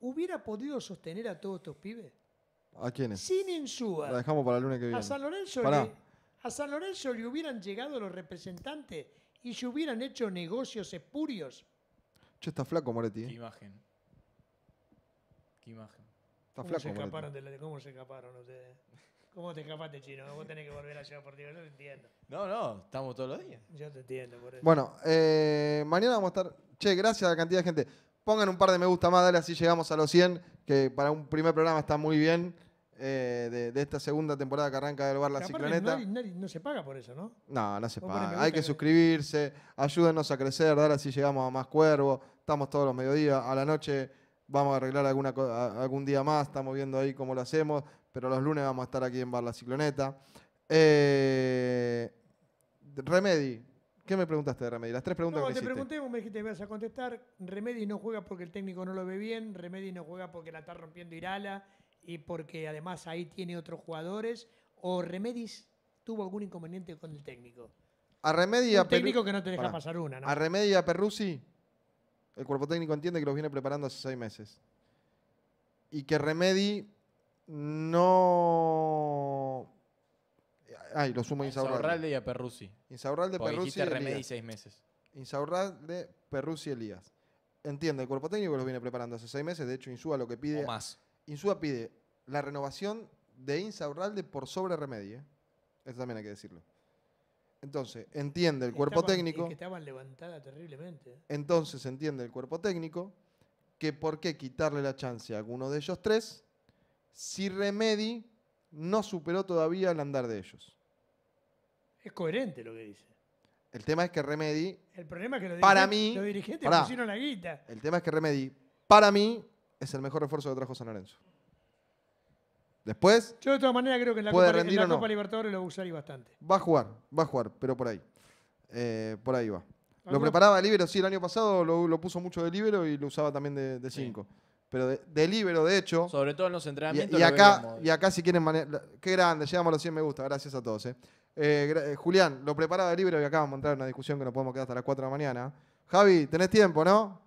hubiera podido sostener a todos estos pibes. ¿A quiénes? Sin Insúa. La dejamos para el lunes que viene. A San Lorenzo, le, a San Lorenzo le hubieran llegado los representantes y se hubieran hecho negocios espurios. Che, está flaco Moretti. Eh. Qué imagen. Qué imagen. Está flaco. Se escaparon ¿Cómo se escaparon ustedes? ¿Cómo te escapaste, chino? Vos tenés que volver a por Deportiva, yo te entiendo. No, no, estamos todos los días. Yo te entiendo por eso. Bueno, eh, mañana vamos a estar. Che, gracias a la cantidad de gente. Pongan un par de me gusta más, dale, así llegamos a los 100, que para un primer programa está muy bien. Eh, de, esta segunda temporada que arranca del bar La Cicloneta. No, se paga por eso, ¿no? No, no se paga. Hay que suscribirse, ayúdenos a crecer, dale así llegamos a más cuervos. Estamos todos los mediodías, a la noche vamos a arreglar alguna, algún día más, estamos viendo ahí cómo lo hacemos, pero los lunes vamos a estar aquí en Bar La Cicloneta. Eh, Remedy, ¿Qué me preguntaste de Remedy? Las tres preguntas que me te pregunté, me dijiste que me vas a contestar. Remedy no juega porque el técnico no lo ve bien. Remedy no juega porque la está rompiendo Irala y porque además ahí tiene otros jugadores. ¿O Remedis tuvo algún inconveniente con el técnico? A Remedy técnico que no te deja pasar una, ¿no? A Remedy y a Perruzzi, el cuerpo técnico entiende que los viene preparando hace seis meses. Y que Remedy no Ay, ah, lo sumo a Insaurralde. y a Perruzzi. Insaurralde, Porque y Remedi seis meses. Insaurralde, Perruzzi y Elías. Entiende, el cuerpo técnico los viene preparando hace seis meses. De hecho, Insúa lo que pide. O más. Insúa pide la renovación de Insaurralde por sobre Remedi. Eso también hay que decirlo. Entonces, entiende el cuerpo técnico. que estaban levantadas terriblemente. Entonces entiende el cuerpo técnico que por qué quitarle la chance a alguno de ellos tres si Remedi no superó todavía el andar de ellos. Es coherente lo que dice. El tema es que Remedy. El problema es que los para mí, dirigentes pusieron la guita. El tema es que Remedy, para mí, es el mejor refuerzo que trajo San Lorenzo. Después. Yo de todas maneras creo que en la, Copa, Libertadores lo va a usar bastante. Va a jugar, va a jugar, pero por ahí. Eh, por ahí va. Lo preparaba de libero, sí, el año pasado lo, puso mucho de libero y lo usaba también de 5. Pero de, de hecho. Sobre todo en los entrenamientos. Y, acá, y acá si quieren. Qué grande, llegamos a los 100 me gusta, gracias a todos. Eh. Eh, eh, Julián, lo preparaba el libro y acá de entrar en una discusión que nos podemos quedar hasta las 4 de la mañana. Javi, tenés tiempo, ¿no?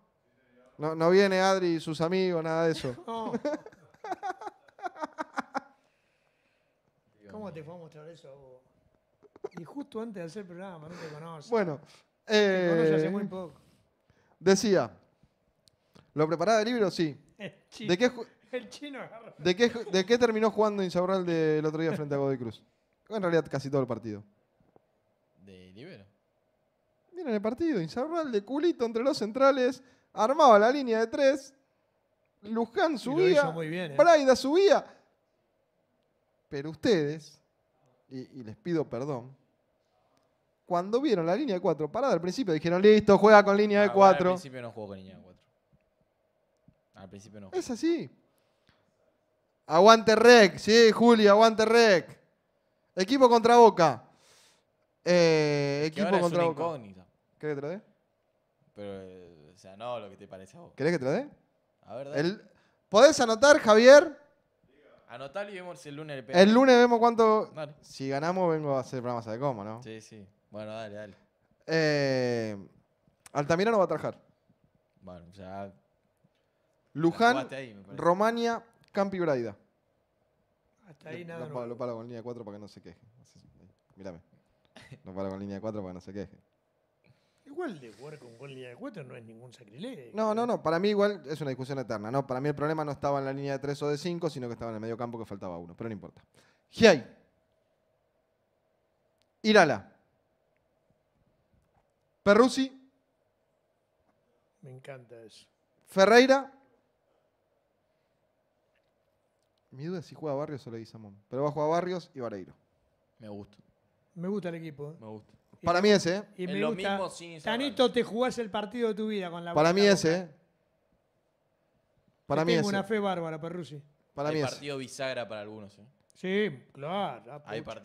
No, viene Adri y sus amigos, nada de eso. ¿Cómo te a mostrar eso Y justo antes de hacer el programa, no te conoces. Bueno, eh, hace muy poco. Decía, ¿lo preparaba el libro? Sí. ¿De qué, ¿De qué, terminó jugando Insaurral el otro día frente a Godoy Cruz? En realidad, casi todo el partido. ¿De libero? Miren el partido. Insaurral de culito entre los centrales. Armaba la línea de tres. Luján subía. Muy ¿eh? subía. Pero ustedes, y, les pido perdón, cuando vieron la línea de cuatro parada al principio, dijeron, listo, juega con línea de ah, cuatro. Al principio no jugó con línea de cuatro. Al principio no. Es así. Aguante rec, sí, Juli, aguante rec. Equipo contra Boca. Eh, equipo contra Boca. que te lo dé? Pero, o sea, no lo que te parece a vos. ¿Querés que te lo dé? A ver, dale. ¿Podés anotar, Javier? Anotar y vemos si el lunes le pega. El lunes vemos cuánto. Si ganamos, vengo a hacer programas de cómo, ¿no? Sí, sí. Bueno, dale, dale. Eh, Altamirano va a trabajar. Bueno, o sea Luján, Romania, Campi Braida. Hasta ahí nada. No, no paro con línea 4 para que no se queje. Mírame. No paro con línea 4 para que no se queje. Igual de jugar con gol línea de 4 no es ningún sacrilegio. No, no, no. Para mí igual es una discusión eterna. ¿no? Para mí el problema no estaba en la línea de 3 o de 5, sino que estaba en el medio campo que faltaba uno. Pero no importa. Giai. Irala. Perruzzi. Me encanta eso. Ferreira. Mi duda es si juega Barrios o Leguizamón. Pero va a jugar Barrios y Vareiro. Me gusta. Me gusta el equipo. ¿eh? Me gusta. Para mí ese. ¿eh? Y me lo gusta. Tanito, te jugás el partido de tu vida con la Para mí ese. ¿eh? Para mí tengo una fe bárbara, Rusi. Para Hay mí partido bisagra para algunos. ¿eh? Sí, claro.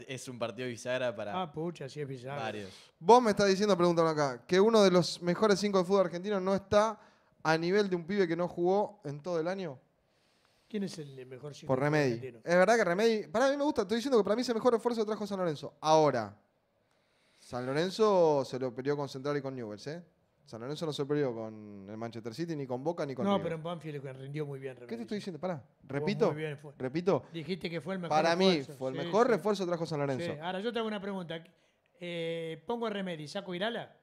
es un partido bisagra para. Ah, pucha, sí es bisagra. Varios. Vos me estás diciendo, pregúntame acá, que uno de los mejores cinco de fútbol argentino no está a nivel de un pibe que no jugó en todo el año. ¿Quién es el mejor chico Por Remedy. Es verdad que Remedy. Para mí me gusta, estoy diciendo que para mí es el mejor refuerzo que trajo San Lorenzo. Ahora, San Lorenzo se lo perdió con Central y con Newells, ¿eh? San Lorenzo no se lo perdió con el Manchester City, ni con Boca, ni con. No, pero en Banfield rindió muy bien. Remedy. ¿Qué te estoy diciendo? Pará, repito. repito. Dijiste que fue el mejor Para mí, fue el mejor refuerzo que trajo San Lorenzo. Ahora, yo te hago una pregunta. Eh, ¿Pongo a Remedy? ¿Saco Irala?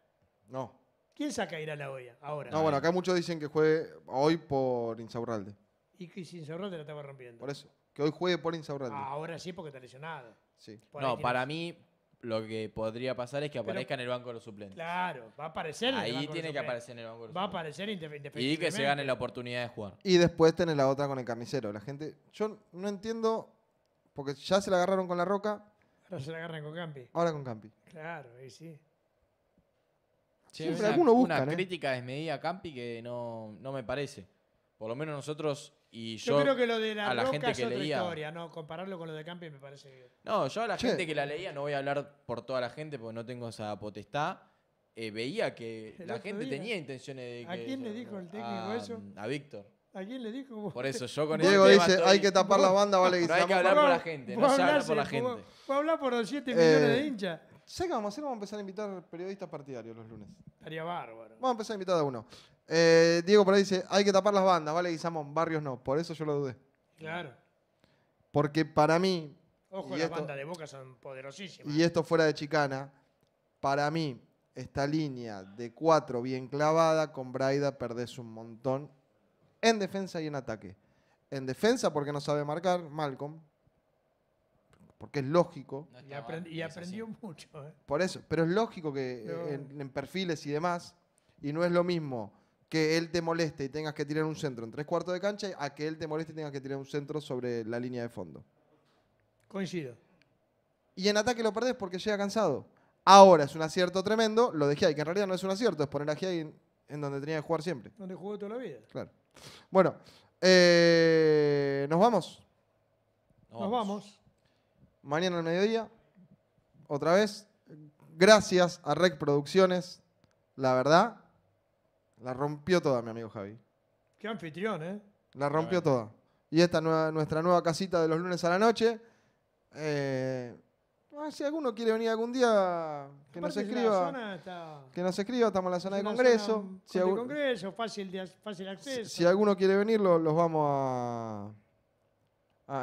No. ¿Quién saca a Irala hoy? Ahora. No, bueno, acá muchos dicen que juegue hoy por Insaurralde y que sin Insaurralde la estaba rompiendo. Por eso. Que hoy juegue por Insaurralde. Ah, ahora sí porque está lesionado. Sí. no, para mí lo que podría pasar es que aparezca en el banco de los suplentes. Claro, va a aparecer en Ahí el banco tiene que aparecer en el banco de los Va a aparecer Y que se gane la oportunidad de jugar. Y después tener la otra con el carnicero. La gente, yo no entiendo, porque ya se la agarraron con la roca. Ahora se la agarran con Campi. Ahora con Campi. Claro, ahí sí. Siempre alguno busca. Una ¿eh? crítica desmedida a Campi que no, no me parece por lo menos nosotros y yo. Yo creo que lo de la, a la gente que leía, historia, ¿no? Compararlo con lo de Campi me parece No, yo a la gente que la leía, no voy a hablar por toda la gente porque no tengo esa potestad. Eh, veía que la gente tenía intenciones de que. ¿A quién le dijo el técnico eso? A Víctor. ¿A quién le dijo? Por eso yo con Diego este dice, hay que tapar la banda, vale. No, no hay que hablar por la gente, no se por la gente. a hablar por los 7 millones de eh, hinchas. Sé qué vamos a hacer? Vamos a empezar a invitar periodistas partidarios los lunes. Estaría bárbaro. Vamos a empezar a invitar a uno. Eh, Diego por ahí dice, hay que tapar las bandas, ¿vale? Guisamón, barrios no. Por eso yo lo dudé. Claro. Porque para mí... Ojo, las bandas de Boca son poderosísimas. Y esto fuera de chicana, para mí, esta línea de cuatro bien clavada, con Braida perdés un montón en defensa y en ataque. En defensa porque no sabe marcar, Malcolm. Porque es lógico. y, aprendió mucho. ¿eh? Por eso, pero es lógico que en perfiles y demás, y no es lo mismo que él te moleste y tengas que tirar un centro en tres cuartos de cancha a que él te moleste y tengas que tirar un centro sobre la línea de fondo. Coincido. Y en ataque lo perdés porque llega cansado. Ahora es un acierto tremendo, lo dejé ahí que en realidad no es un acierto, es poner a Giai en, donde tenía que jugar siempre. Donde jugó toda la vida. Claro. Bueno, eh, ¿nos vamos? Nos, vamos. vamos. Mañana al mediodía, otra vez. Gracias a Rec Producciones, la verdad, la rompió toda, mi amigo Javi. Qué anfitrión, ¿eh? La rompió toda. Y esta nueva, nuestra nueva casita de los lunes a la noche. Eh, ah, si alguno quiere venir algún día, que nos escriba. Que nos escriba, estamos en la zona de congreso. zona Si, de congreso, fácil, acceso. si alguno quiere venir, los vamos a,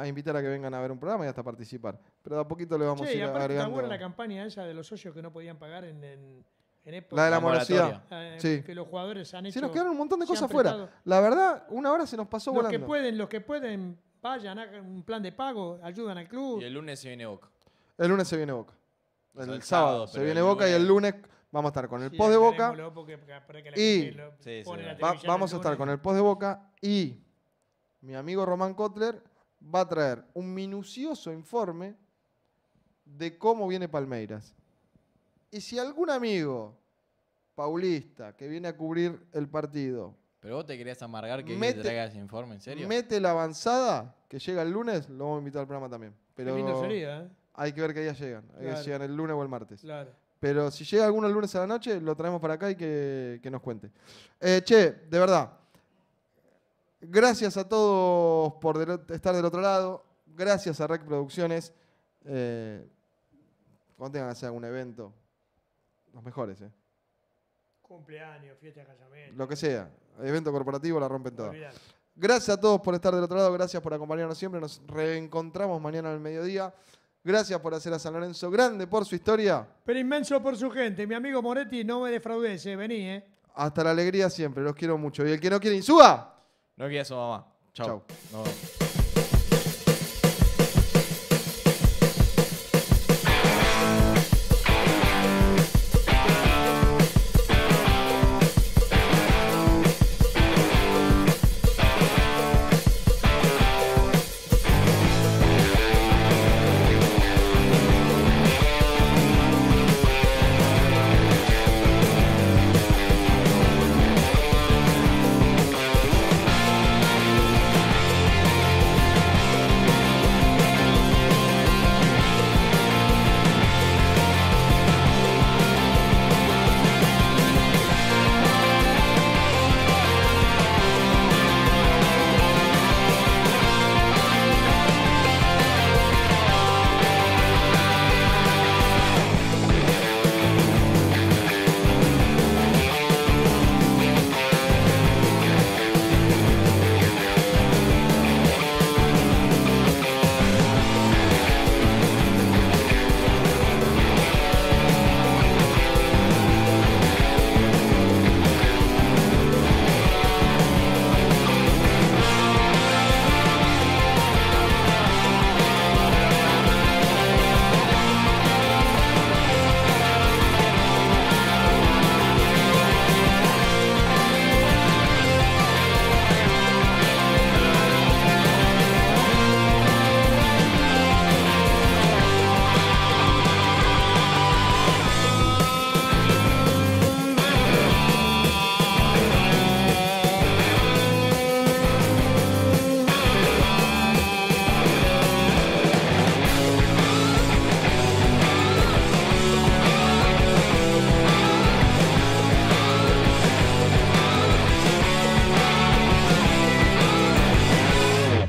a invitar a que vengan a ver un programa y hasta participar. Pero de a poquito le vamos a ir está la campaña esa de los socios que no podían pagar en- la de la morosidad. Que los jugadores han hecho. Se nos quedaron un montón de cosas fuera. La verdad, una hora se nos pasó los volando. Los que pueden, los que pueden, vayan, hagan un plan de pago, ayudan al club. Y el lunes se viene Boca. El lunes se viene Boca. El, sábado, se viene Boca y el lunes vamos a estar con el post de Boca. Y vamos a estar con el post de Boca y mi amigo Román Kotler va a traer un minucioso informe de cómo viene Palmeiras. Y si algún amigo paulista que viene a cubrir el partido. Pero vos te querías amargar que me traiga ese informe, ¿en serio? Mete la avanzada que llega el lunes, lo vamos a invitar al programa también. Pero ¿eh? Hay que ver qué días llegan. Que llegan el lunes o el martes. Claro. Pero si llega alguno el lunes a la noche, lo traemos para acá y que, nos cuente. Eh, che, de verdad. Gracias a todos por estar del otro lado. Gracias a Rec Producciones. Eh, cuando tengan que hacer algún evento, los mejores, ¿eh? Cumpleaños, fiesta de Lo que sea. Evento corporativo la rompen todas Gracias a todos por estar del otro lado. Gracias por acompañarnos siempre. Nos reencontramos mañana al mediodía. Gracias por hacer a San Lorenzo grande por su historia. Pero inmenso por su gente. Mi amigo Moretti, no me defraudes, vení, ¿eh? Hasta la alegría siempre. Los quiero mucho. Y el que no quiere, insuba. No quiere su mamá. Chau. Chau.